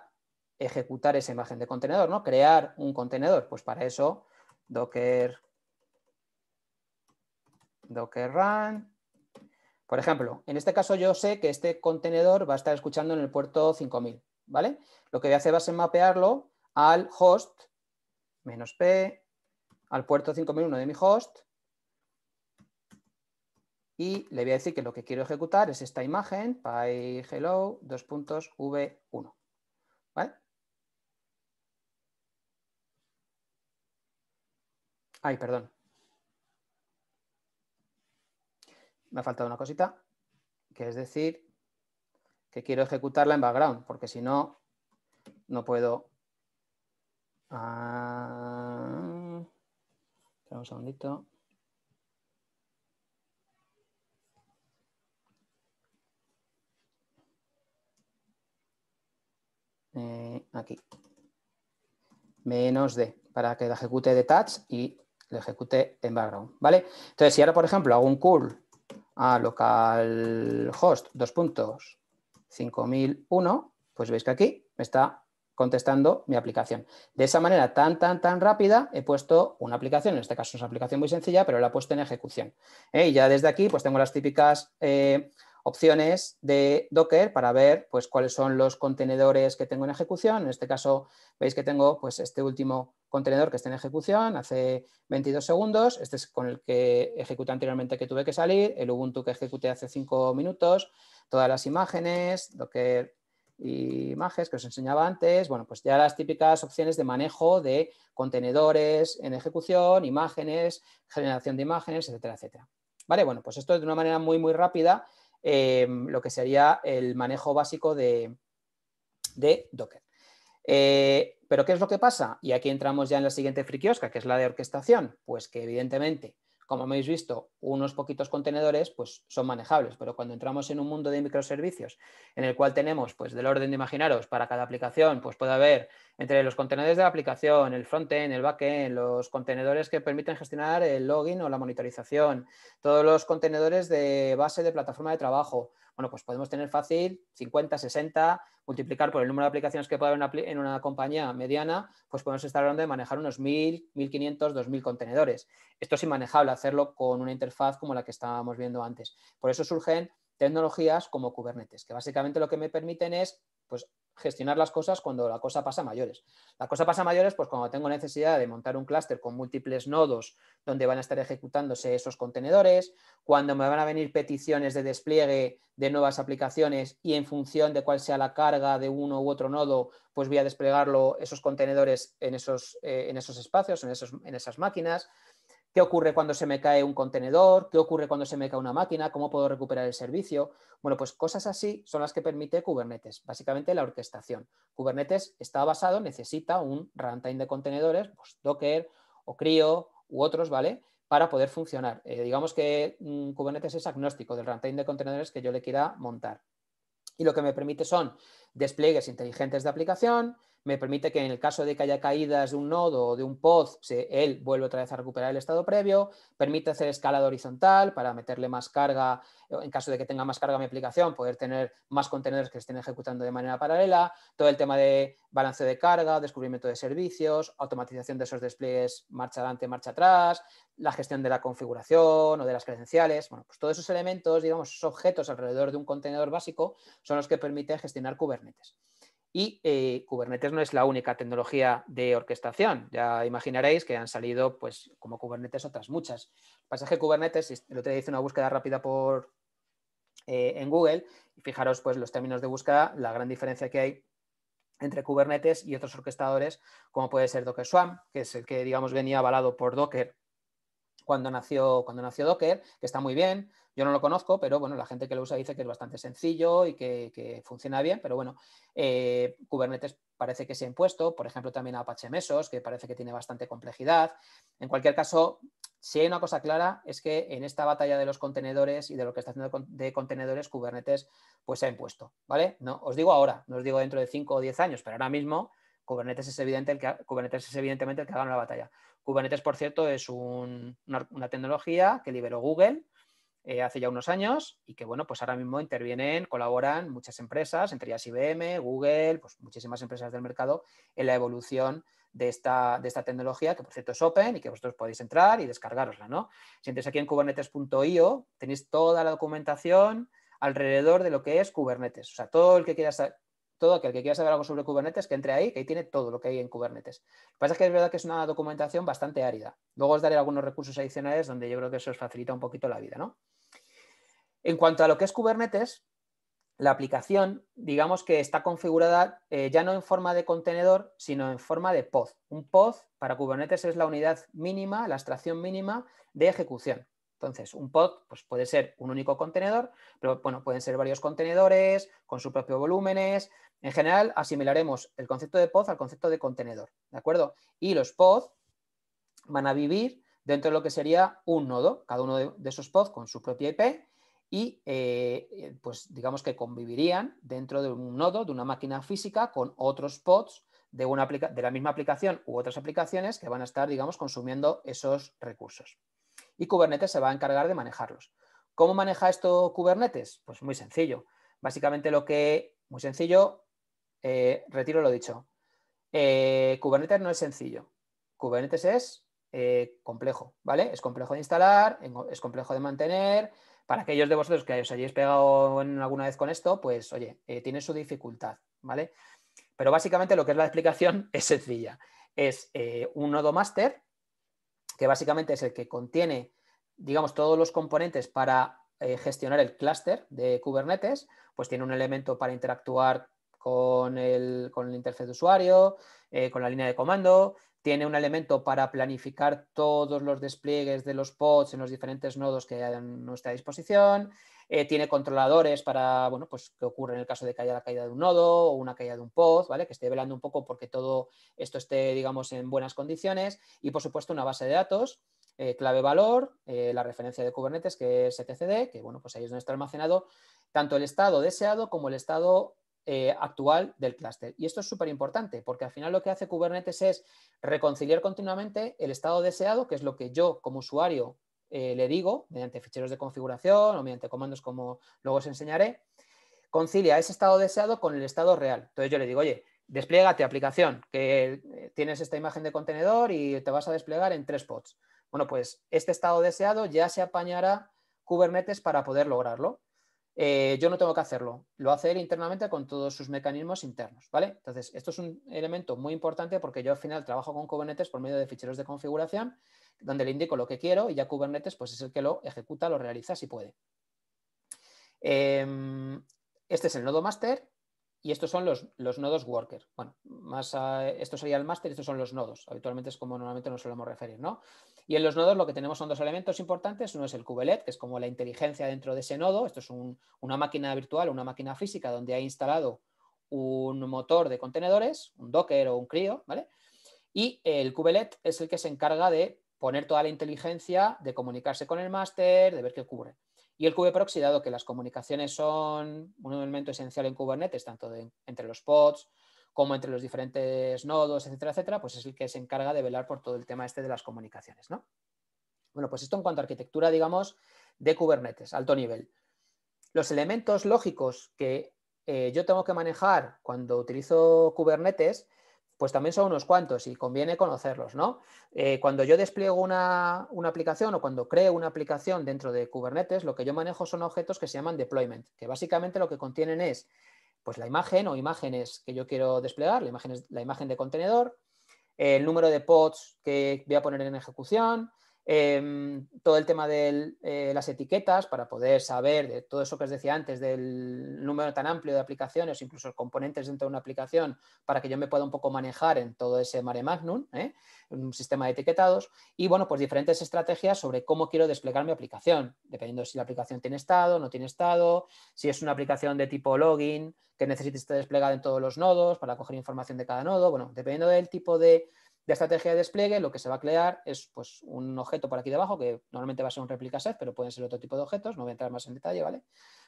ejecutar esa imagen de contenedor, ¿no? Crear un contenedor. Pues para eso, docker, docker run. Por ejemplo, en este caso yo sé que este contenedor va a estar escuchando en el puerto 5000, ¿vale? Lo que voy a hacer va a ser mapearlo al host, menos p, al puerto 5001 de mi host, y le voy a decir que lo que quiero ejecutar es esta imagen, PyHello hello dos 1 ¿Vale? Ay, perdón. Me ha faltado una cosita, que es decir que quiero ejecutarla en background, porque si no, no puedo... Ah, un segundito. Eh, aquí, menos D, para que la ejecute touch y lo ejecute en background, ¿vale? Entonces, si ahora, por ejemplo, hago un curl a localhost, 2.5001, pues veis que aquí me está contestando mi aplicación. De esa manera tan, tan, tan rápida, he puesto una aplicación, en este caso es una aplicación muy sencilla, pero la he puesto en ejecución. Eh, y ya desde aquí, pues tengo las típicas eh, opciones de Docker para ver pues, cuáles son los contenedores que tengo en ejecución. En este caso, veis que tengo pues, este último contenedor que está en ejecución hace 22 segundos. Este es con el que ejecuté anteriormente que tuve que salir, el Ubuntu que ejecuté hace 5 minutos, todas las imágenes, Docker y imágenes que os enseñaba antes, bueno, pues ya las típicas opciones de manejo de contenedores en ejecución, imágenes, generación de imágenes, etcétera, etcétera. Vale, bueno, pues esto de una manera muy, muy rápida Em, lo que sería el manejo básico de, Docker. Eh, pero ¿qué es lo que pasa? Y aquí entramos ya en la siguiente frikiosca que es la de orquestación. Pues que evidentemente como habéis visto, unos poquitos contenedores pues, son manejables, pero cuando entramos en un mundo de microservicios en el cual tenemos, pues del orden de imaginaros, para cada aplicación, pues puede haber entre los contenedores de la aplicación, el frontend, el backend, los contenedores que permiten gestionar el login o la monitorización, todos los contenedores de base de plataforma de trabajo, bueno, pues podemos tener fácil 50, 60, multiplicar por el número de aplicaciones que puede haber en una compañía mediana, pues podemos estar hablando de manejar unos 1.000, 1.500, 2.000 contenedores. Esto es inmanejable hacerlo con una interfaz como la que estábamos viendo antes. Por eso surgen tecnologías como Kubernetes, que básicamente lo que me permiten es pues gestionar las cosas cuando la cosa pasa mayores. La cosa pasa mayores, pues cuando tengo necesidad de montar un clúster con múltiples nodos donde van a estar ejecutándose esos contenedores, cuando me van a venir peticiones de despliegue de nuevas aplicaciones y en función de cuál sea la carga de uno u otro nodo, pues voy a desplegarlo esos contenedores en esos, eh, espacios, en esas máquinas. ¿Qué ocurre cuando se me cae un contenedor? ¿Qué ocurre cuando se me cae una máquina? ¿Cómo puedo recuperar el servicio? Bueno, pues cosas así son las que permite Kubernetes, básicamente la orquestación. Kubernetes está basado, necesita un runtime de contenedores, pues Docker o Crio u otros, ¿vale? Para poder funcionar. Eh, digamos que mm, Kubernetes es agnóstico del runtime de contenedores que yo le quiera montar. Y lo que me permite son despliegues inteligentes de aplicación, me permite que en el caso de que haya caídas de un nodo o de un pod, se, él vuelve otra vez a recuperar el estado previo, permite hacer escalada horizontal para meterle más carga, eh, en caso de que tenga más carga mi aplicación, poder tener más contenedores que estén ejecutando de manera paralela, todo el tema de balance de carga, descubrimiento de servicios, automatización de esos despliegues marcha adelante, marcha atrás, la gestión de la configuración o de las credenciales, bueno, pues todos esos elementos, digamos, esos objetos alrededor de un contenedor básico son los que permiten gestionar Kubernetes. Y eh, Kubernetes no es la única tecnología de orquestación. Ya imaginaréis que han salido, pues, como Kubernetes, otras muchas. El pasaje Kubernetes, el otro día hice una búsqueda rápida por, eh, en Google, y fijaros, pues, los términos de búsqueda, la gran diferencia que hay entre Kubernetes y otros orquestadores, como puede ser Docker Swarm, que es el que, digamos, venía avalado por Docker cuando nació, cuando nació Docker, que está muy bien. Yo no lo conozco, pero bueno, la gente que lo usa dice que es bastante sencillo y que, funciona bien, pero bueno, eh, Kubernetes parece que se ha impuesto, por ejemplo, también Apache Mesos, que parece que tiene bastante complejidad. En cualquier caso, si hay una cosa clara es que en esta batalla de los contenedores y de lo que está haciendo de contenedores, Kubernetes pues se ha impuesto, ¿vale? No, os digo ahora, no os digo dentro de 5 o 10 años, pero ahora mismo Kubernetes es, es evidentemente el que ha ganado la batalla. Kubernetes, por cierto, es una, tecnología que liberó Google eh, hace ya unos años y que, bueno, pues ahora mismo intervienen, colaboran muchas empresas, entre ellas IBM, Google, pues muchísimas empresas del mercado en la evolución de esta, tecnología, que por cierto es open y que vosotros podéis entrar y descargarosla, ¿no? Si aquí en kubernetes.io, tenéis toda la documentación alrededor de lo que es Kubernetes. O sea, todo el que quiera todo aquel que quiera saber algo sobre Kubernetes, que entre ahí, que ahí tiene todo lo que hay en Kubernetes. Lo que pasa es que es verdad que es una documentación bastante árida. Luego os daré algunos recursos adicionales donde yo creo que eso os facilita un poquito la vida, ¿no? En cuanto a lo que es Kubernetes, la aplicación, digamos que está configurada eh, ya no en forma de contenedor, sino en forma de pod. Un pod para Kubernetes es la unidad mínima, la extracción mínima de ejecución. Entonces, un pod pues puede ser un único contenedor, pero bueno, pueden ser varios contenedores con sus propios volúmenes, en general, asimilaremos el concepto de pod al concepto de contenedor, ¿de acuerdo? Y los pods van a vivir dentro de lo que sería un nodo, cada uno de, esos pods con su propia IP y eh, pues digamos que convivirían dentro de un nodo, de una máquina física con otros pods de, una de la misma aplicación u otras aplicaciones que van a estar, digamos, consumiendo esos recursos. Y Kubernetes se va a encargar de manejarlos. ¿Cómo maneja esto Kubernetes? Pues muy sencillo. Básicamente lo que, muy sencillo, eh, retiro lo dicho. Eh, Kubernetes no es sencillo. Kubernetes es eh, complejo, ¿vale? Es complejo de instalar, es complejo de mantener. Para aquellos de vosotros que os hayáis pegado en alguna vez con esto, pues oye, tiene su dificultad, ¿vale? Pero básicamente lo que es la explicación (laughs) es sencilla. Es un nodo master, que básicamente es el que contiene, digamos, todos los componentes para gestionar el clúster de Kubernetes, pues tiene un elemento para interactuar con, el, interfaz de usuario, eh, con la línea de comando, tiene un elemento para planificar todos los despliegues de los pods en los diferentes nodos que hay a nuestra disposición. Eh, tiene controladores para, bueno, pues que ocurre en el caso de que haya la caída de un nodo o una caída de un pod, ¿vale? Que esté velando un poco porque todo esto esté, digamos, en buenas condiciones. Y, por supuesto, una base de datos, eh, clave valor, la referencia de Kubernetes, que es etcd, que, bueno, pues ahí es donde está almacenado tanto el estado deseado como el estado eh, actual del clúster. Y esto es súper importante porque al final lo que hace Kubernetes es reconciliar continuamente el estado deseado, que es lo que yo como usuario eh, le digo mediante ficheros de configuración o mediante comandos como luego os enseñaré, concilia ese estado deseado con el estado real. Entonces yo le digo, oye, despliégate aplicación, que eh, tienes esta imagen de contenedor y te vas a desplegar en tres pods. Bueno, pues este estado deseado ya se apañará Kubernetes para poder lograrlo. Eh, yo no tengo que hacerlo, lo hace él internamente con todos sus mecanismos internos, ¿vale? Entonces, esto es un elemento muy importante porque yo al final trabajo con Kubernetes por medio de ficheros de configuración, donde le indico lo que quiero y ya Kubernetes pues, es el que lo ejecuta, lo realiza si puede. Em, este es el nodo master y estos son los, nodos worker. Bueno, más a, esto sería el master, estos son los nodos. Habitualmente es como normalmente nos solemos referir, ¿no? Y en los nodos lo que tenemos son dos elementos importantes. Uno es el kubelet, que es como la inteligencia dentro de ese nodo. Esto es una máquina virtual, una máquina física donde ha instalado un motor de contenedores, un Docker o un crio, ¿vale? Y el kubelet es el que se encarga de poner toda la inteligencia, de comunicarse con el máster, de ver qué ocurre. Y el proxy, dado que las comunicaciones son un elemento esencial en Kubernetes, tanto entre los pods como entre los diferentes nodos, etcétera, etcétera, pues es el que se encarga de velar por todo el tema este de las comunicaciones. ¿no? Bueno, pues esto en cuanto a arquitectura, digamos, de Kubernetes, alto nivel. Los elementos lógicos que eh, yo tengo que manejar cuando utilizo Kubernetes, pues también son unos cuantos y conviene conocerlos, ¿no? Eh, cuando yo despliego una, una, aplicación o cuando creo una aplicación dentro de Kubernetes, lo que yo manejo son objetos que se llaman deployment, que básicamente lo que contienen es pues la imagen o imágenes que yo quiero desplegar, la imagen, de contenedor, el número de pods que voy a poner en ejecución, Em, todo el tema de eh, las etiquetas para poder saber de todo eso que os decía antes, del número tan amplio de aplicaciones, incluso componentes dentro de una aplicación, para que yo me pueda un poco manejar en todo ese mare magnum, ¿eh? un sistema de etiquetados, y bueno, pues diferentes estrategias sobre cómo quiero desplegar mi aplicación, dependiendo si la aplicación tiene estado, no tiene estado, si es una aplicación de tipo login que necesite estar desplegada en todos los nodos para coger información de cada nodo, bueno, dependiendo del tipo de de estrategia de despliegue lo que se va a crear es pues, un objeto por aquí debajo, que normalmente va a ser un replica set, pero pueden ser otro tipo de objetos, no voy a entrar más en detalle, ¿vale?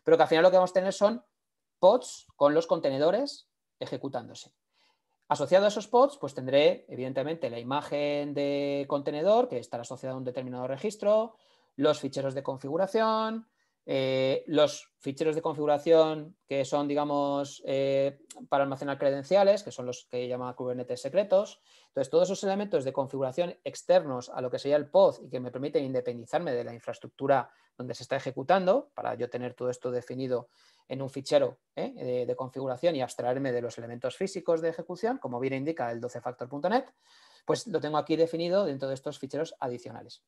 Pero que al final lo que vamos a tener son pods con los contenedores ejecutándose. Asociado a esos pods, pues tendré evidentemente la imagen de contenedor que estará asociada a un determinado registro, los ficheros de configuración, eh, los ficheros de configuración que son, digamos, eh, para almacenar credenciales, que son los que llama Kubernetes secretos. Entonces, todos esos elementos de configuración externos a lo que sería el pod y que me permiten independizarme de la infraestructura donde se está ejecutando, para yo tener todo esto definido en un fichero eh, de, de, configuración y abstraerme de los elementos físicos de ejecución, como bien indica el 12factor.net, pues lo tengo aquí definido dentro de estos ficheros adicionales.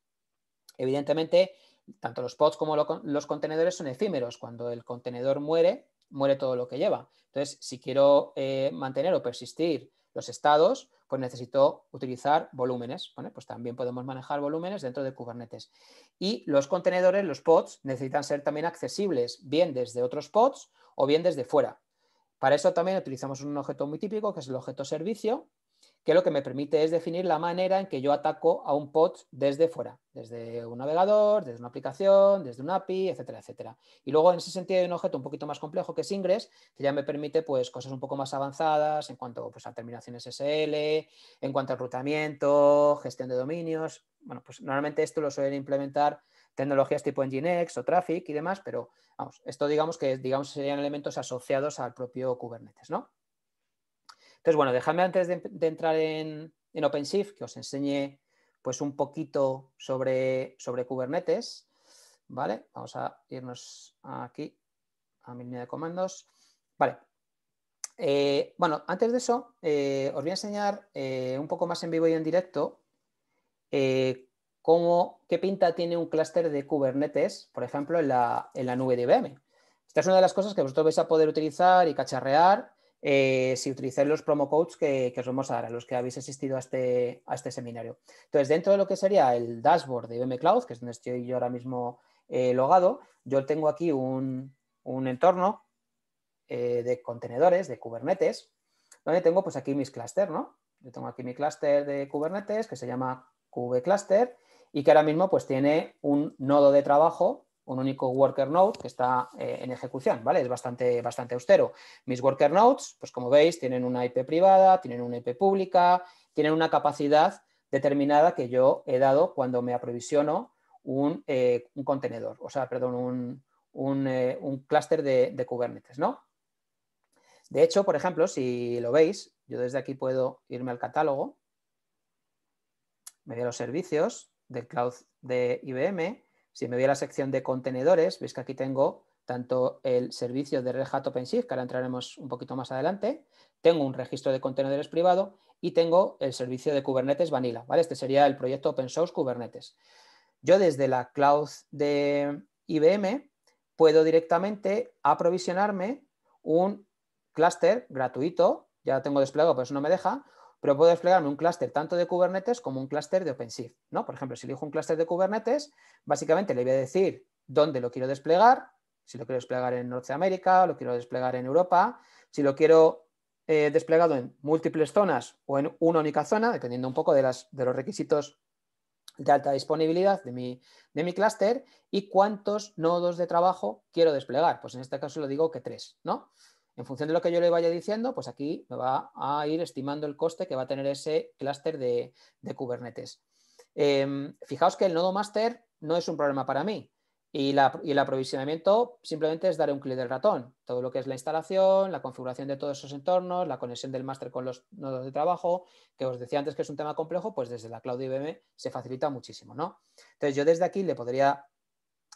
Evidentemente, tanto los pods como los contenedores son efímeros. Cuando el contenedor muere, muere todo lo que lleva. Entonces, si quiero eh, mantener o persistir los estados, pues necesito utilizar volúmenes. pues también podemos manejar volúmenes dentro de Kubernetes. Y los contenedores, los pods, necesitan ser también accesibles, bien desde otros pods o bien desde fuera. Para eso también utilizamos un objeto muy típico, que es el objeto servicio, que lo que me permite es definir la manera en que yo ataco a un pod desde fuera, desde un navegador, desde una aplicación, desde un API, etcétera, etcétera. Y luego en ese sentido hay un objeto un poquito más complejo que es Ingress, que ya me permite pues cosas un poco más avanzadas en cuanto pues, a terminaciones SL, en cuanto a rutamiento, gestión de dominios. Bueno, pues normalmente esto lo suelen implementar tecnologías tipo Nginx o Traffic y demás, pero vamos, esto digamos que digamos serían elementos asociados al propio Kubernetes, ¿no? Entonces, bueno, déjame antes de, entrar en, OpenShift que os enseñe pues un poquito sobre, sobre Kubernetes. ¿Vale? Vamos a irnos aquí a mi línea de comandos. Vale. Eh, bueno, antes de eso, eh, os voy a enseñar eh, un poco más en vivo y en directo cómo, qué pinta tiene un clúster de Kubernetes, por ejemplo, en la, en la nube de IBM. Esta es una de las cosas que vosotros vais a poder utilizar y cacharrear eh, si utilizáis los promo codes que, os vamos a dar a los que habéis asistido a este, este seminario. Entonces, dentro de lo que sería el dashboard de IBM Cloud, que es donde estoy yo ahora mismo eh, logado, yo tengo aquí un, entorno eh, de contenedores, de Kubernetes, donde tengo pues aquí mis clústeres, ¿no? Yo tengo aquí mi cluster de Kubernetes que se llama cluster y que ahora mismo pues tiene un nodo de trabajo un único worker node que está eh, en ejecución, ¿vale? Es bastante, bastante austero. Mis worker nodes, pues como veis, tienen una IP privada, tienen una IP pública, tienen una capacidad determinada que yo he dado cuando me aprovisiono un, eh, contenedor, o sea, perdón, eh, un, clúster de, de, Kubernetes, ¿no? De hecho, por ejemplo, si lo veis, yo desde aquí puedo irme al catálogo, me voy a los servicios del cloud de IBM, si me voy a la sección de contenedores, veis que aquí tengo tanto el servicio de Red Hat OpenShift, que ahora entraremos un poquito más adelante, tengo un registro de contenedores privado y tengo el servicio de Kubernetes Vanilla. ¿vale? Este sería el proyecto Open Source Kubernetes. Yo desde la cloud de IBM puedo directamente aprovisionarme un clúster gratuito, ya lo tengo desplegado, pero eso no me deja, pero puedo desplegarme un clúster tanto de Kubernetes como un clúster de OpenShift. ¿no? Por ejemplo, si elijo un clúster de Kubernetes, básicamente le voy a decir dónde lo quiero desplegar, si lo quiero desplegar en Norteamérica, lo quiero desplegar en Europa, si lo quiero eh, desplegado en múltiples zonas o en una única zona, dependiendo un poco de, las, de los requisitos de alta disponibilidad de mi, de mi clúster y cuántos nodos de trabajo quiero desplegar. Pues en este caso lo digo que tres, ¿no? En función de lo que yo le vaya diciendo, pues aquí me va a ir estimando el coste que va a tener ese clúster de, Kubernetes. Em, fijaos que el nodo master no es un problema para mí. Y, el aprovisionamiento simplemente es dar un clic del ratón. Todo lo que es la instalación, la configuración de todos esos entornos, la conexión del master con los nodos de trabajo, que os decía antes que es un tema complejo, pues desde la cloud IBM se facilita muchísimo. Entonces yo desde aquí le podría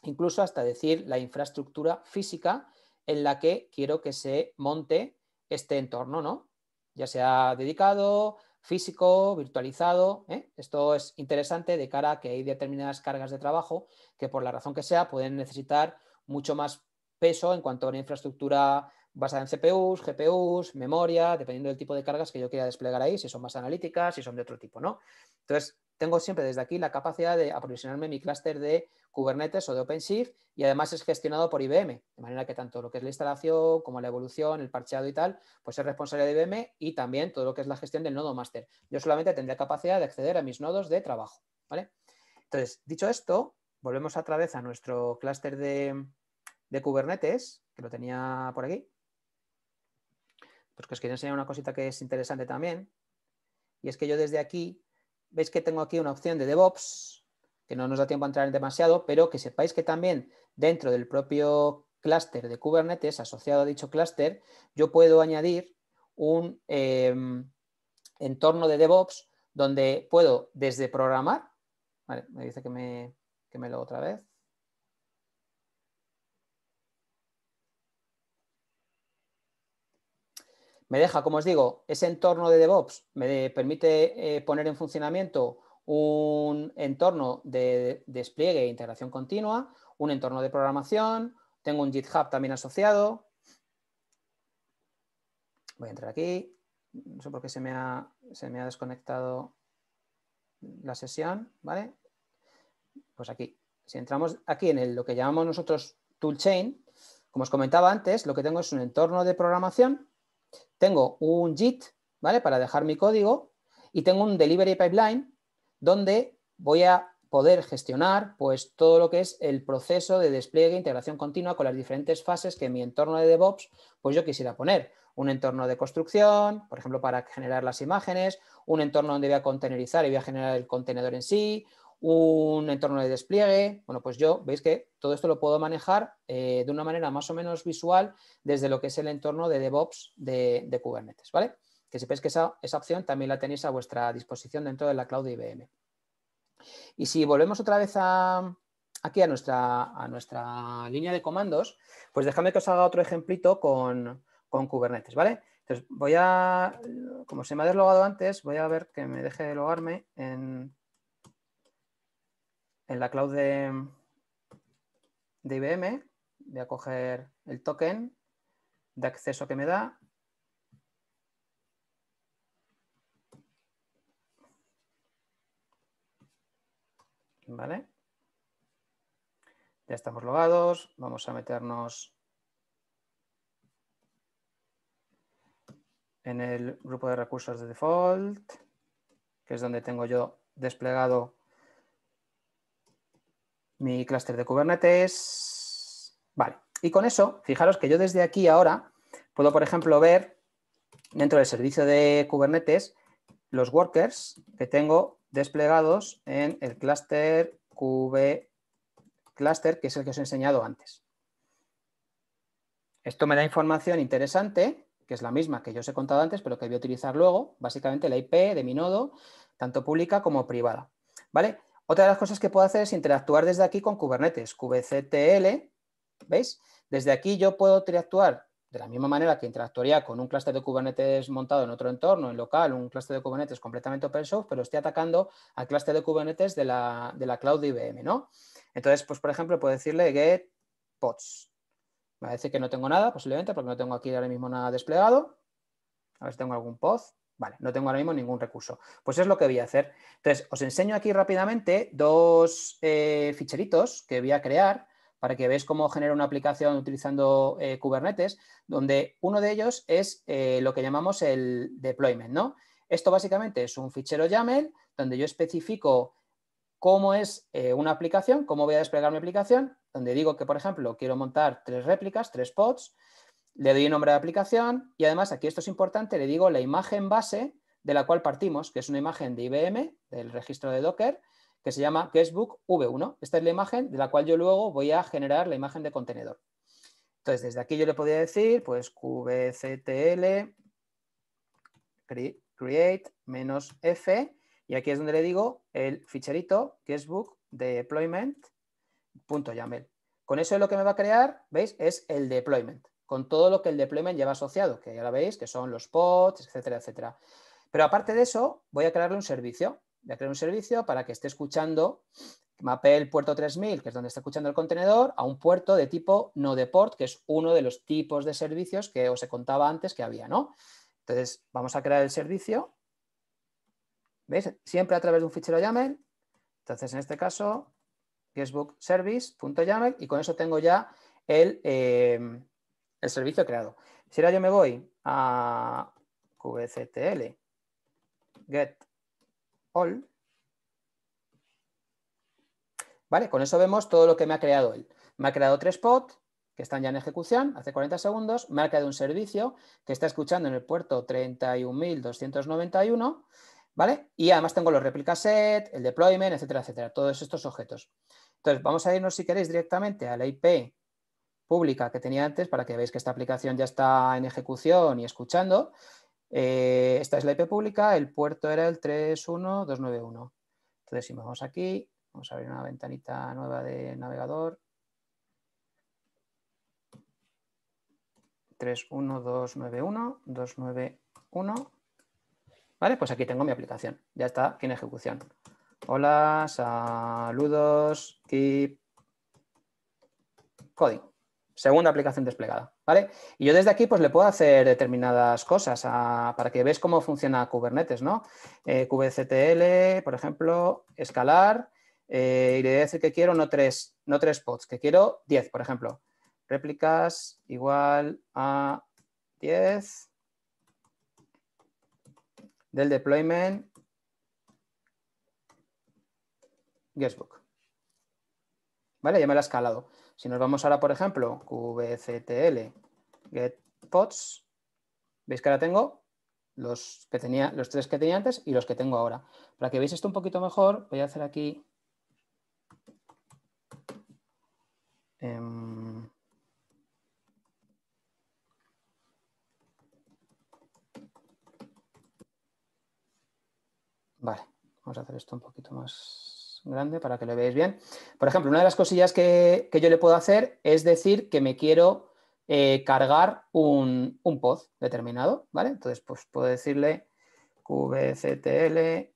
incluso hasta decir la infraestructura física en la que quiero que se monte este entorno, ¿no? Ya sea dedicado, físico, virtualizado. ¿eh? Esto es interesante de cara a que hay determinadas cargas de trabajo que por la razón que sea pueden necesitar mucho más peso en cuanto a una infraestructura basada en CPUs, GPUs, memoria, dependiendo del tipo de cargas que yo quiera desplegar ahí, si son más analíticas, si son de otro tipo, ¿no? Entonces, tengo siempre desde aquí la capacidad de aprovisionarme mi clúster de Kubernetes o de OpenShift y además es gestionado por IBM, de manera que tanto lo que es la instalación como la evolución, el parcheado y tal, pues es responsable de IBM y también todo lo que es la gestión del nodo master. Yo solamente tendré capacidad de acceder a mis nodos de trabajo, ¿vale? Entonces, dicho esto, volvemos otra vez a nuestro clúster de, de Kubernetes, que lo tenía por aquí. Pues que os quería enseñar una cosita que es interesante también. Y es que yo desde aquí veis que tengo aquí una opción de DevOps, que no nos da tiempo a entrar en demasiado, pero que sepáis que también dentro del propio clúster de Kubernetes, asociado a dicho clúster, yo puedo añadir un em, entorno de DevOps donde puedo desde programar, vale, me dice que me, que me lo otra vez, Me deja, como os digo, ese entorno de DevOps me permite eh, poner en funcionamiento un entorno de despliegue e integración continua, un entorno de programación, tengo un GitHub también asociado. Voy a entrar aquí. No sé por qué se me ha, desconectado la sesión, ¿vale? Pues aquí. Si entramos aquí en lo que llamamos nosotros toolchain, como os comentaba antes, lo que tengo es un entorno de programación tengo un JIT, ¿vale? Para dejar mi código y tengo un delivery pipeline donde voy a poder gestionar pues todo lo que es el proceso de despliegue e integración continua con las diferentes fases que en mi entorno de DevOps pues yo quisiera poner. Un entorno de construcción, por ejemplo, para generar las imágenes, un entorno donde voy a contenerizar y voy a generar el contenedor en sí, un entorno de despliegue. Bueno, pues yo, veis que todo esto lo puedo manejar eh, de una manera más o menos visual desde lo que es el entorno de DevOps de, Kubernetes, ¿vale? Que sepáis que esa, opción también la tenéis a vuestra disposición dentro de la cloud de IBM. Y si volvemos otra vez a, aquí a nuestra, a nuestra línea de comandos, pues déjame que os haga otro ejemplito con, con Kubernetes, ¿vale? Entonces voy a, como se me ha deslogado antes, voy a ver que me deje de logarme en en la cloud de, IBM, voy a coger el token de acceso que me da. Vale. Ya estamos logados. Vamos a meternos en el grupo de recursos de default, que es donde tengo yo desplegado mi clúster de Kubernetes. Vale, y con eso, fijaros que yo desde aquí ahora puedo, por ejemplo, ver dentro del servicio de Kubernetes los workers que tengo desplegados en el clúster QB cluster, que es el que os he enseñado antes. Esto me da información interesante, que es la misma que yo os he contado antes, pero que voy a utilizar luego, básicamente la IP de mi nodo, tanto pública como privada. ¿Vale? Otra de las cosas que puedo hacer es interactuar desde aquí con Kubernetes, kubectl, ¿veis? Desde aquí yo puedo interactuar de la misma manera que interactuaría con un clúster de Kubernetes montado en otro entorno, en local, un clúster de Kubernetes completamente open source, pero estoy atacando al clúster de Kubernetes de la, de la cloud de IBM, ¿no? Entonces, pues por ejemplo, puedo decirle get pods. Me va que no tengo nada, posiblemente, porque no tengo aquí ahora mismo nada desplegado. A ver si tengo algún pod. Vale, no tengo ahora mismo ningún recurso. Pues es lo que voy a hacer. Entonces, os enseño aquí rápidamente dos eh, ficheritos que voy a crear para que veáis cómo genero una aplicación utilizando eh, Kubernetes, donde uno de ellos es eh, lo que llamamos el deployment. ¿no? Esto básicamente es un fichero YAML donde yo especifico cómo es una aplicación, cómo voy a desplegar mi aplicación, donde digo que, por ejemplo, quiero montar tres réplicas, tres pods, le doy nombre de aplicación y además aquí esto es importante, le digo la imagen base de la cual partimos, que es una imagen de IBM, del registro de Docker, que se llama guestbook v1. Esta es la imagen de la cual yo luego voy a generar la imagen de contenedor. Entonces, desde aquí yo le podría decir, pues, qvctl create f, y aquí es donde le digo el ficherito guestbook deployment.yaml. Con eso lo que me va a crear, ¿veis? Es el deployment con todo lo que el deployment lleva asociado, que ya lo veis, que son los pods, etcétera, etcétera. Pero aparte de eso, voy a crearle un servicio. Voy a crear un servicio para que esté escuchando, mape el puerto 3000, que es donde está escuchando el contenedor, a un puerto de tipo no port, que es uno de los tipos de servicios que os he contaba antes que había, ¿no? Entonces, vamos a crear el servicio. ¿Veis? Siempre a través de un fichero YAML. Entonces, en este caso, facebook service.yaml y con eso tengo ya el... Eh, el servicio creado. Si ahora yo me voy a qctl get all, ¿vale? Con eso vemos todo lo que me ha creado él. Me ha creado tres pods que están ya en ejecución hace 40 segundos, me ha creado un servicio que está escuchando en el puerto 31.291, ¿vale? Y además tengo los replica set, el deployment, etcétera, etcétera, todos estos objetos. Entonces, vamos a irnos, si queréis, directamente a la IP pública que tenía antes para que veáis que esta aplicación ya está en ejecución y escuchando. Eh, esta es la IP pública, el puerto era el 31291. Entonces, si vamos aquí, vamos a abrir una ventanita nueva de navegador. 31291, 291. Vale, pues aquí tengo mi aplicación. Ya está en ejecución. Hola, saludos, keep coding segunda aplicación desplegada, ¿vale? Y yo desde aquí pues le puedo hacer determinadas cosas para que veáis cómo funciona Kubernetes, ¿no? Eh, por ejemplo, escalar, eh, y le voy a decir que quiero no tres, no tres pods, que quiero 10, por ejemplo. Réplicas igual a 10 del deployment guestbook. ¿Vale? Ya me lo ha escalado. Si nos vamos ahora, por ejemplo, kubectl get pods, veis que ahora tengo los, que tenía, los tres que tenía antes y los que tengo ahora. Para que veáis esto un poquito mejor, voy a hacer aquí... Em, vale, vamos a hacer esto un poquito más grande para que lo veáis bien. Por ejemplo, una de las cosillas que, yo le puedo hacer es decir que me quiero eh, cargar un, un, pod determinado, ¿vale? Entonces, pues puedo decirle vctl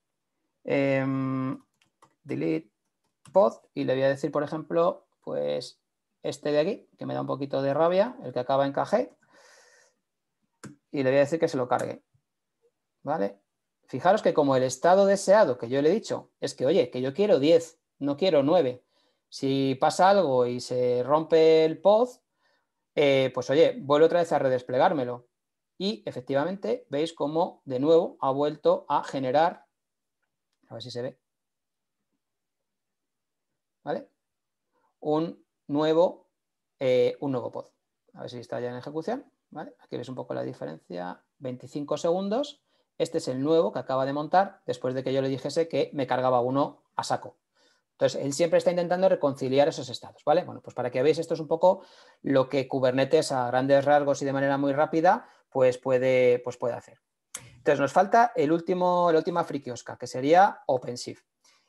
em, delete pod y le voy a decir, por ejemplo, pues este de aquí, que me da un poquito de rabia, el que acaba en KG, y le voy a decir que se lo cargue, ¿vale? Fijaros que como el estado deseado que yo le he dicho es que, oye, que yo quiero 10, no quiero 9. Si pasa algo y se rompe el pod, eh, pues oye, vuelvo otra vez a redesplegármelo. Y efectivamente veis cómo de nuevo ha vuelto a generar, a ver si se ve, ¿vale? Un nuevo, eh, un nuevo pod. A ver si está ya en ejecución, Aquí veis un poco la diferencia, 25 segundos este es el nuevo que acaba de montar después de que yo le dijese que me cargaba uno a saco. Entonces, él siempre está intentando reconciliar esos estados, ¿vale? Bueno, pues para que veáis, esto es un poco lo que Kubernetes a grandes rasgos y de manera muy rápida, pues puede, pues puede hacer. Entonces, nos falta el último, la última frikiosca, que sería OpenShift.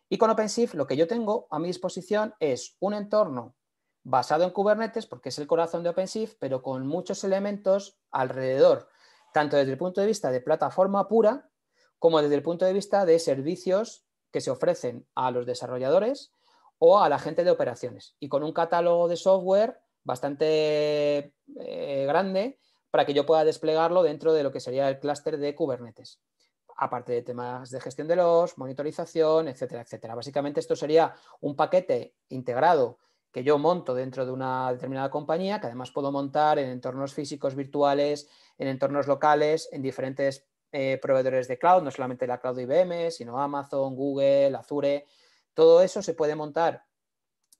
Y con OpenShift lo que yo tengo a mi disposición es un entorno basado en Kubernetes, porque es el corazón de OpenShift, pero con muchos elementos alrededor tanto desde el punto de vista de plataforma pura como desde el punto de vista de servicios que se ofrecen a los desarrolladores o a la gente de operaciones y con un catálogo de software bastante eh, grande para que yo pueda desplegarlo dentro de lo que sería el clúster de Kubernetes, aparte de temas de gestión de los, monitorización, etcétera, etcétera. Básicamente esto sería un paquete integrado que yo monto dentro de una determinada compañía, que además puedo montar en entornos físicos, virtuales, en entornos locales, en diferentes eh, proveedores de cloud, no solamente la cloud IBM, sino Amazon, Google, Azure. Todo eso se puede montar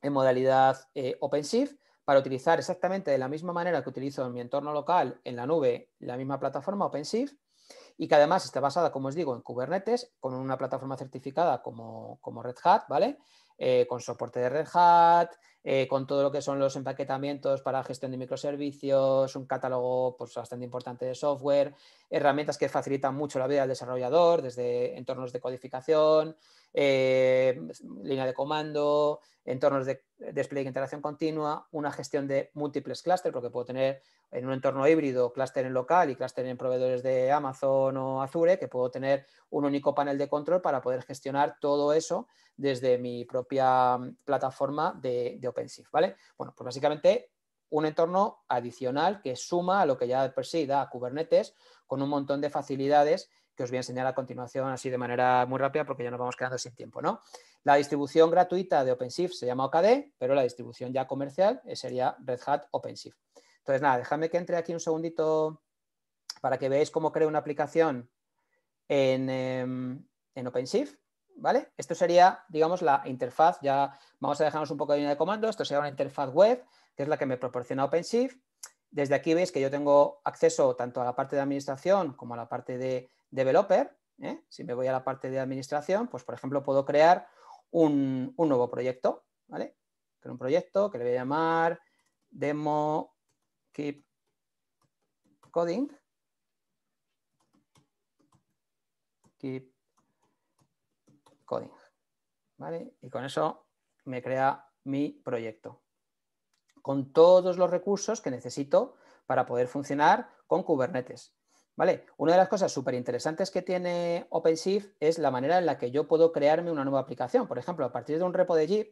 en modalidad eh, OpenShift para utilizar exactamente de la misma manera que utilizo en mi entorno local, en la nube, la misma plataforma OpenShift y que además está basada, como os digo, en Kubernetes, con una plataforma certificada como, como Red Hat, ¿vale? Eh, con soporte de Red Hat, eh, con todo lo que son los empaquetamientos para gestión de microservicios, un catálogo pues, bastante importante de software, herramientas que facilitan mucho la vida al desarrollador, desde entornos de codificación, eh, línea de comando, entornos de despliegue e integración continua, una gestión de múltiples clústeres, porque puedo tener en un entorno híbrido clúster en local y clúster en proveedores de Amazon o Azure, que puedo tener un único panel de control para poder gestionar todo eso desde mi propia mm, plataforma de, OpenShift, ¿vale? Bueno, pues básicamente un entorno adicional que suma a lo que ya per sí da Kubernetes con un montón de facilidades que os voy a enseñar a continuación así de manera muy rápida porque ya nos vamos quedando sin tiempo. ¿no? La distribución gratuita de OpenShift se llama OKD, pero la distribución ya comercial eh, sería Red Hat OpenShift. Entonces, nada, déjame que entre aquí un segundito para que veáis cómo creo una aplicación en, em, en OpenShift. ¿Vale? Esto sería, digamos, la interfaz, ya vamos a dejarnos un poco de línea de comando, esto sería una interfaz web, que es la que me proporciona OpenShift, desde aquí veis que yo tengo acceso tanto a la parte de administración como a la parte de developer, ¿eh? si me voy a la parte de administración, pues por ejemplo puedo crear un, nuevo proyecto, ¿vale? un proyecto que le voy a llamar demo keep coding, keep coding, ¿vale? Y con eso me crea mi proyecto con todos los recursos que necesito para poder funcionar con Kubernetes. Una de las cosas súper interesantes que tiene OpenShift es la manera en la que yo puedo crearme una nueva aplicación. Por ejemplo, a partir de un repo de JIT,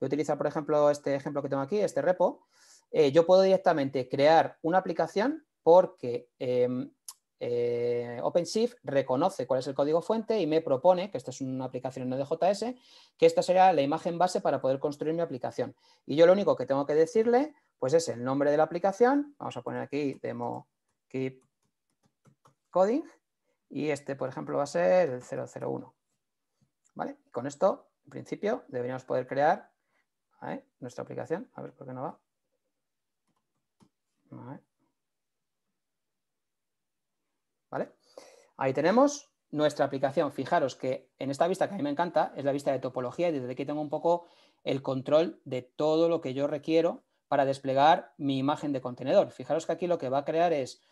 voy a utilizar, por ejemplo, este ejemplo que tengo aquí, este repo, eh, yo puedo directamente crear una aplicación porque em, eh, OpenShift reconoce cuál es el código fuente y me propone, que esta es una aplicación en Node.js, que esta será la imagen base para poder construir mi aplicación. Y yo lo único que tengo que decirle, pues es el nombre de la aplicación, vamos a poner aquí demo keep coding y este, por ejemplo, va a ser el 001. ¿Vale? Con esto, en principio, deberíamos poder crear nuestra aplicación. A ver por qué no va. ¿Vale? Ahí tenemos nuestra aplicación. Fijaros que en esta vista que a mí me encanta es la vista de topología y desde aquí tengo un poco el control de todo lo que yo requiero para desplegar mi imagen de contenedor. Fijaros que aquí lo que va a crear es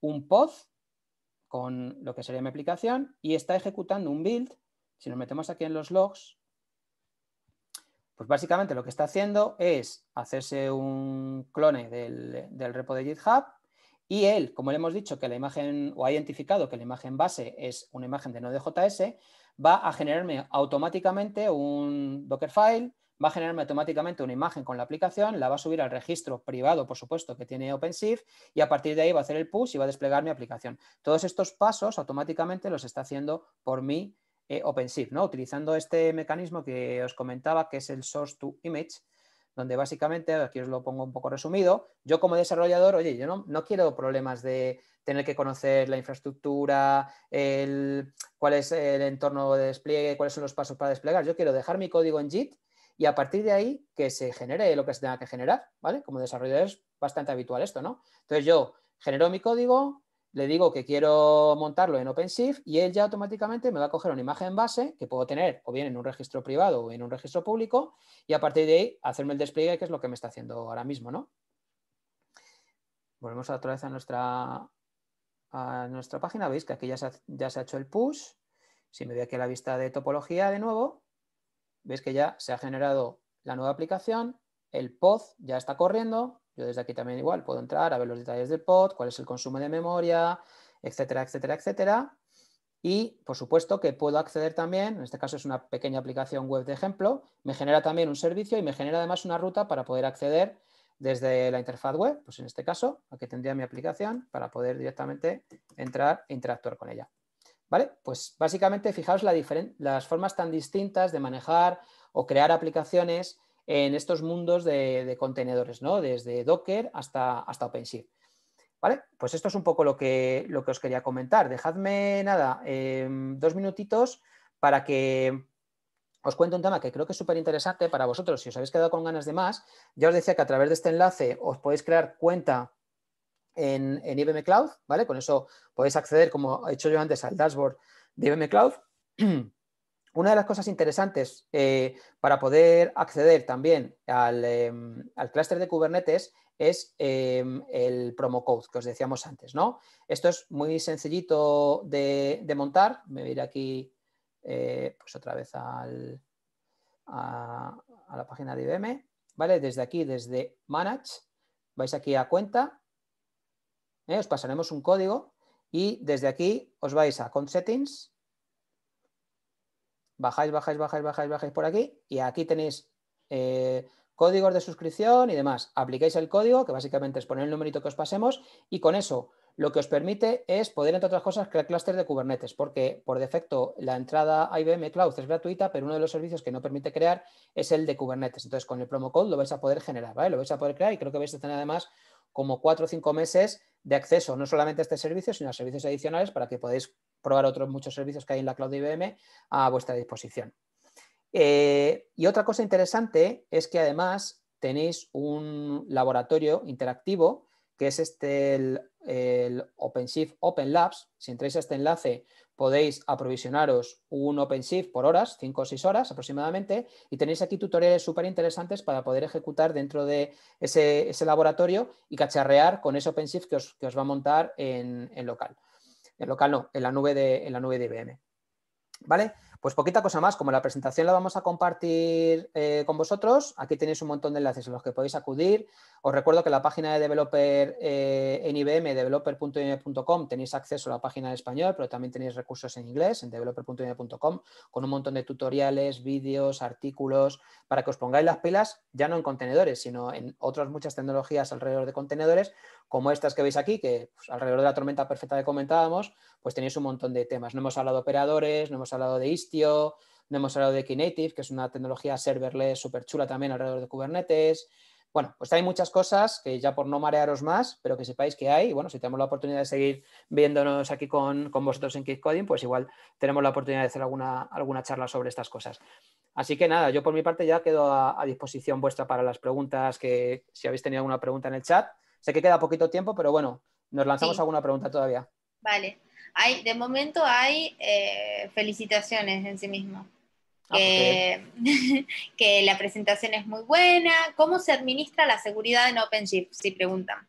un pod con lo que sería mi aplicación y está ejecutando un build. Si nos metemos aquí en los logs, pues básicamente lo que está haciendo es hacerse un clone del, repo de GitHub y él, como le hemos dicho que la imagen, o ha identificado que la imagen base es una imagen de Node.js, va a generarme automáticamente un Dockerfile va a generarme automáticamente una imagen con la aplicación, la va a subir al registro privado, por supuesto, que tiene OpenShift, y a partir de ahí va a hacer el push y va a desplegar mi aplicación. Todos estos pasos automáticamente los está haciendo por mí eh, OpenShift, ¿no? utilizando este mecanismo que os comentaba, que es el Source to Image, donde básicamente, aquí os lo pongo un poco resumido, yo como desarrollador, oye, yo no, quiero problemas de tener que conocer la infraestructura, cuál es el entorno de despliegue, cuáles son los pasos para desplegar. Yo quiero dejar mi código en JIT y a partir de ahí que se genere lo que se tenga que generar, ¿vale? Como desarrollador es bastante habitual esto, ¿no? Entonces yo genero mi código, le digo que quiero montarlo en OpenShift y él ya automáticamente me va a coger una imagen base que puedo tener o bien en un registro privado o en un registro público y a partir de ahí hacerme el despliegue que es lo que me está haciendo ahora mismo, ¿no? Volvemos otra vez a nuestra, a nuestra página, veis que aquí ya se ha, ya se ha hecho el push, si me voy aquí a la vista de topología de nuevo, veis que ya se ha generado la nueva aplicación, el pod ya está corriendo, yo desde aquí también igual puedo entrar a ver los detalles del pod, cuál es el consumo de memoria, etcétera, etcétera, etcétera. Y, por supuesto, que puedo acceder también, en este caso es una pequeña aplicación web de ejemplo, me genera también un servicio y me genera además una ruta para poder acceder desde la interfaz web, pues en este caso, aquí tendría mi aplicación para poder directamente entrar e interactuar con ella. ¿Vale? Pues básicamente fijaos las formas tan distintas de manejar o crear aplicaciones en estos mundos de, contenedores, ¿no? Desde Docker hasta, hasta OpenShift. ¿Vale? Pues esto es un poco lo que, lo que os quería comentar. Dejadme nada, em, dos minutitos para que os cuente un tema que creo que es súper interesante para vosotros. Si os habéis quedado con ganas de más, ya os decía que a través de este enlace os podéis crear cuenta en, IBM Cloud, ¿vale? Con eso podéis acceder, como he hecho yo antes, al dashboard de IBM Cloud. (clears throat) Una de las cosas interesantes eh, para poder acceder también al, em, clúster de Kubernetes es em, el promo code que os decíamos antes, ¿no? Esto es muy sencillito de, montar. Me voy a ir aquí eh, pues otra vez a, a la página de IBM, ¿vale? Desde aquí, desde Manage, vais aquí a cuenta ¿eh? os pasaremos un código y desde aquí os vais a con settings, bajáis, bajáis, bajáis, bajáis, bajáis por aquí y aquí tenéis eh, códigos de suscripción y demás. Aplicáis el código, que básicamente es poner el numerito que os pasemos y con eso lo que os permite es poder, entre otras cosas, crear clúster de Kubernetes, porque por defecto la entrada a IBM Cloud es gratuita, pero uno de los servicios que no permite crear es el de Kubernetes. Entonces, con el promo code lo vais a poder generar, Lo vais a poder crear y creo que vais a tener además como cuatro o cinco meses de acceso no solamente a este servicio, sino a servicios adicionales para que podáis probar otros muchos servicios que hay en la cloud IBM a vuestra disposición. Eh, y otra cosa interesante es que además tenéis un laboratorio interactivo que es este el, el OpenShift Open Labs. Si entráis a este enlace podéis aprovisionaros un OpenShift por horas, 5 o 6 horas aproximadamente, y tenéis aquí tutoriales súper interesantes para poder ejecutar dentro de ese, ese, laboratorio y cacharrear con ese OpenShift que os, que os va a montar en, local. En local no, en la nube de, en la nube de IBM. ¿Vale? Pues poquita cosa más, como la presentación la vamos a compartir eh, con vosotros, aquí tenéis un montón de enlaces a los que podéis acudir, os recuerdo que la página de developer eh, en IBM, developer.ibm.com, tenéis acceso a la página en español, pero también tenéis recursos en inglés en developer.ibm.com con un montón de tutoriales, vídeos, artículos, para que os pongáis las pilas ya no en contenedores, sino en otras muchas tecnologías alrededor de contenedores, como estas que veis aquí, que pues, alrededor de la tormenta perfecta que comentábamos, pues tenéis un montón de temas. No hemos hablado de operadores, no hemos hablado de Istio, no hemos hablado de Knative, que es una tecnología serverless súper chula también alrededor de Kubernetes. Bueno, pues hay muchas cosas que ya por no marearos más, pero que sepáis que hay. Y bueno, si tenemos la oportunidad de seguir viéndonos aquí con, con vosotros en Coding, pues igual tenemos la oportunidad de hacer alguna, alguna charla sobre estas cosas. Así que nada, yo por mi parte ya quedo a, disposición vuestra para las preguntas que si habéis tenido alguna pregunta en el chat. Sé que queda poquito tiempo, pero bueno, nos lanzamos alguna pregunta todavía. Vale. Hay, de momento hay eh, felicitaciones en sí mismo. Ah, (laughs) que la presentación es muy buena. ¿Cómo se administra la seguridad en OpenShift? Si preguntan.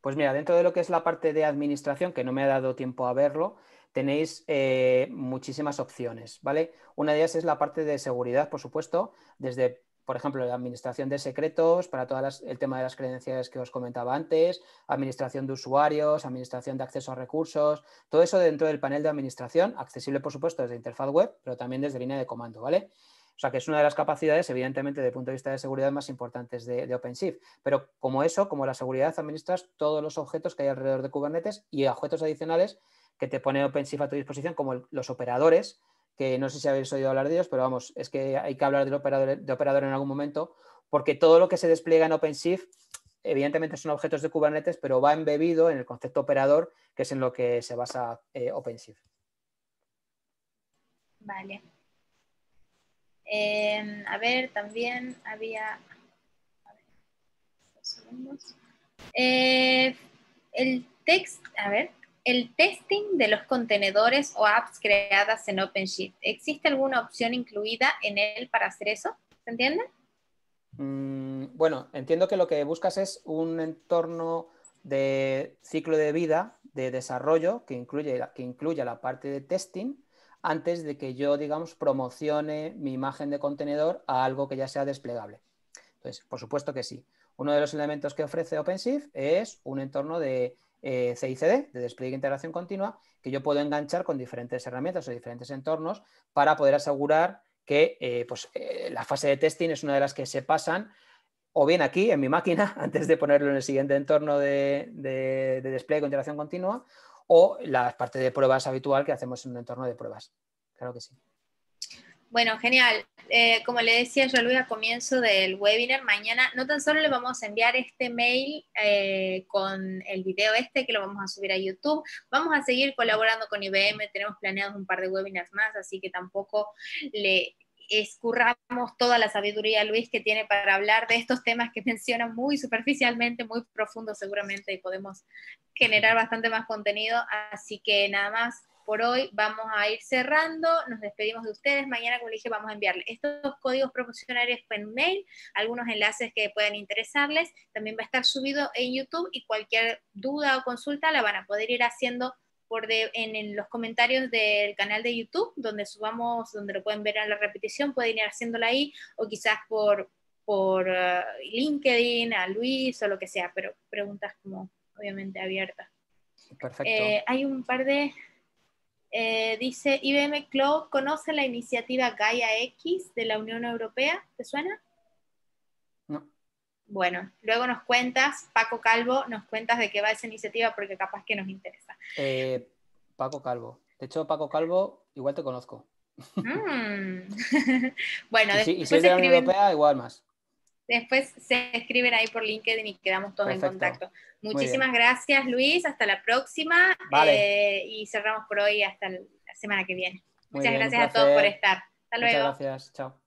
Pues mira, dentro de lo que es la parte de administración, que no me ha dado tiempo a verlo, tenéis eh, muchísimas opciones, ¿vale? Una de ellas es la parte de seguridad, por supuesto, desde por ejemplo, la administración de secretos, para todo el tema de las credenciales que os comentaba antes, administración de usuarios, administración de acceso a recursos, todo eso dentro del panel de administración, accesible por supuesto desde interfaz web, pero también desde línea de comando, ¿vale? O sea que es una de las capacidades, evidentemente, desde el punto de vista de seguridad más importantes de, OpenShift. Pero como eso, como la seguridad, administras todos los objetos que hay alrededor de Kubernetes y objetos adicionales que te pone OpenShift a tu disposición, como los operadores, que no sé si habéis oído hablar de ellos, pero vamos, es que hay que hablar de operador, de operador en algún momento, porque todo lo que se despliega en OpenShift, evidentemente son objetos de Kubernetes, pero va embebido en el concepto operador, que es en lo que se basa eh, OpenShift. Vale. Em, a ver, también había... A ver, dos segundos. Eh, el text, a ver, el testing de los contenedores o apps creadas en OpenShift. ¿Existe alguna opción incluida en él para hacer eso? ¿Se entiende? Mm, bueno, entiendo que lo que buscas es un entorno de ciclo de vida, de desarrollo, que, que incluya la parte de testing antes de que yo, digamos, promocione mi imagen de contenedor a algo que ya sea desplegable. Entonces, por supuesto que sí. Uno de los elementos que ofrece OpenShift es un entorno de eh, CICD, de despliegue e integración continua, que yo puedo enganchar con diferentes herramientas o diferentes entornos para poder asegurar que eh, pues, eh, la fase de testing es una de las que se pasan o bien aquí en mi máquina (laughs) antes de ponerlo en el siguiente entorno de, despliegue e integración continua o la parte de pruebas habitual que hacemos en un entorno de pruebas. Claro que sí. Bueno, genial. Eh, como le decía yo, Luis, a comienzo del webinar, mañana no tan solo le vamos a enviar este mail eh, con el video este, que lo vamos a subir a YouTube, vamos a seguir colaborando con IBM, tenemos planeados un par de webinars más, así que tampoco le escurramos toda la sabiduría, Luis, que tiene para hablar de estos temas que (laughs) menciona muy superficialmente, muy profundo seguramente, y podemos generar bastante más contenido. Así que nada más, por hoy vamos a ir cerrando, nos despedimos de ustedes, mañana como les dije vamos a enviarles estos códigos promocionales por mail, algunos enlaces que puedan interesarles, también va a estar subido en YouTube y cualquier duda o consulta la van a poder ir haciendo en, los comentarios del canal de YouTube, donde subamos, donde lo pueden ver en la repetición, pueden ir haciéndola ahí o quizás por, por eh, LinkedIn, a Luis o lo que sea, pero preguntas como obviamente abiertas. Perfecto. Eh, hay un par de eh, dice, IBM Cloud conoce la iniciativa Gaia X de la Unión Europea. ¿Te suena? No. Bueno, luego nos cuentas, Paco Calvo, nos cuentas de qué va esa iniciativa porque capaz que nos interesa. Eh, Paco Calvo. De hecho, Paco Calvo, igual te conozco. Mm. (laughs) (laughs) bueno, después y y de la Unión Europea, igual más después se escriben ahí por LinkedIn y quedamos todos en contacto. Muchísimas gracias, Luis. Hasta la próxima. Eh, y cerramos por hoy hasta la semana que viene. Muchas gracias a todos por estar. Hasta luego. Muchas gracias. Chao.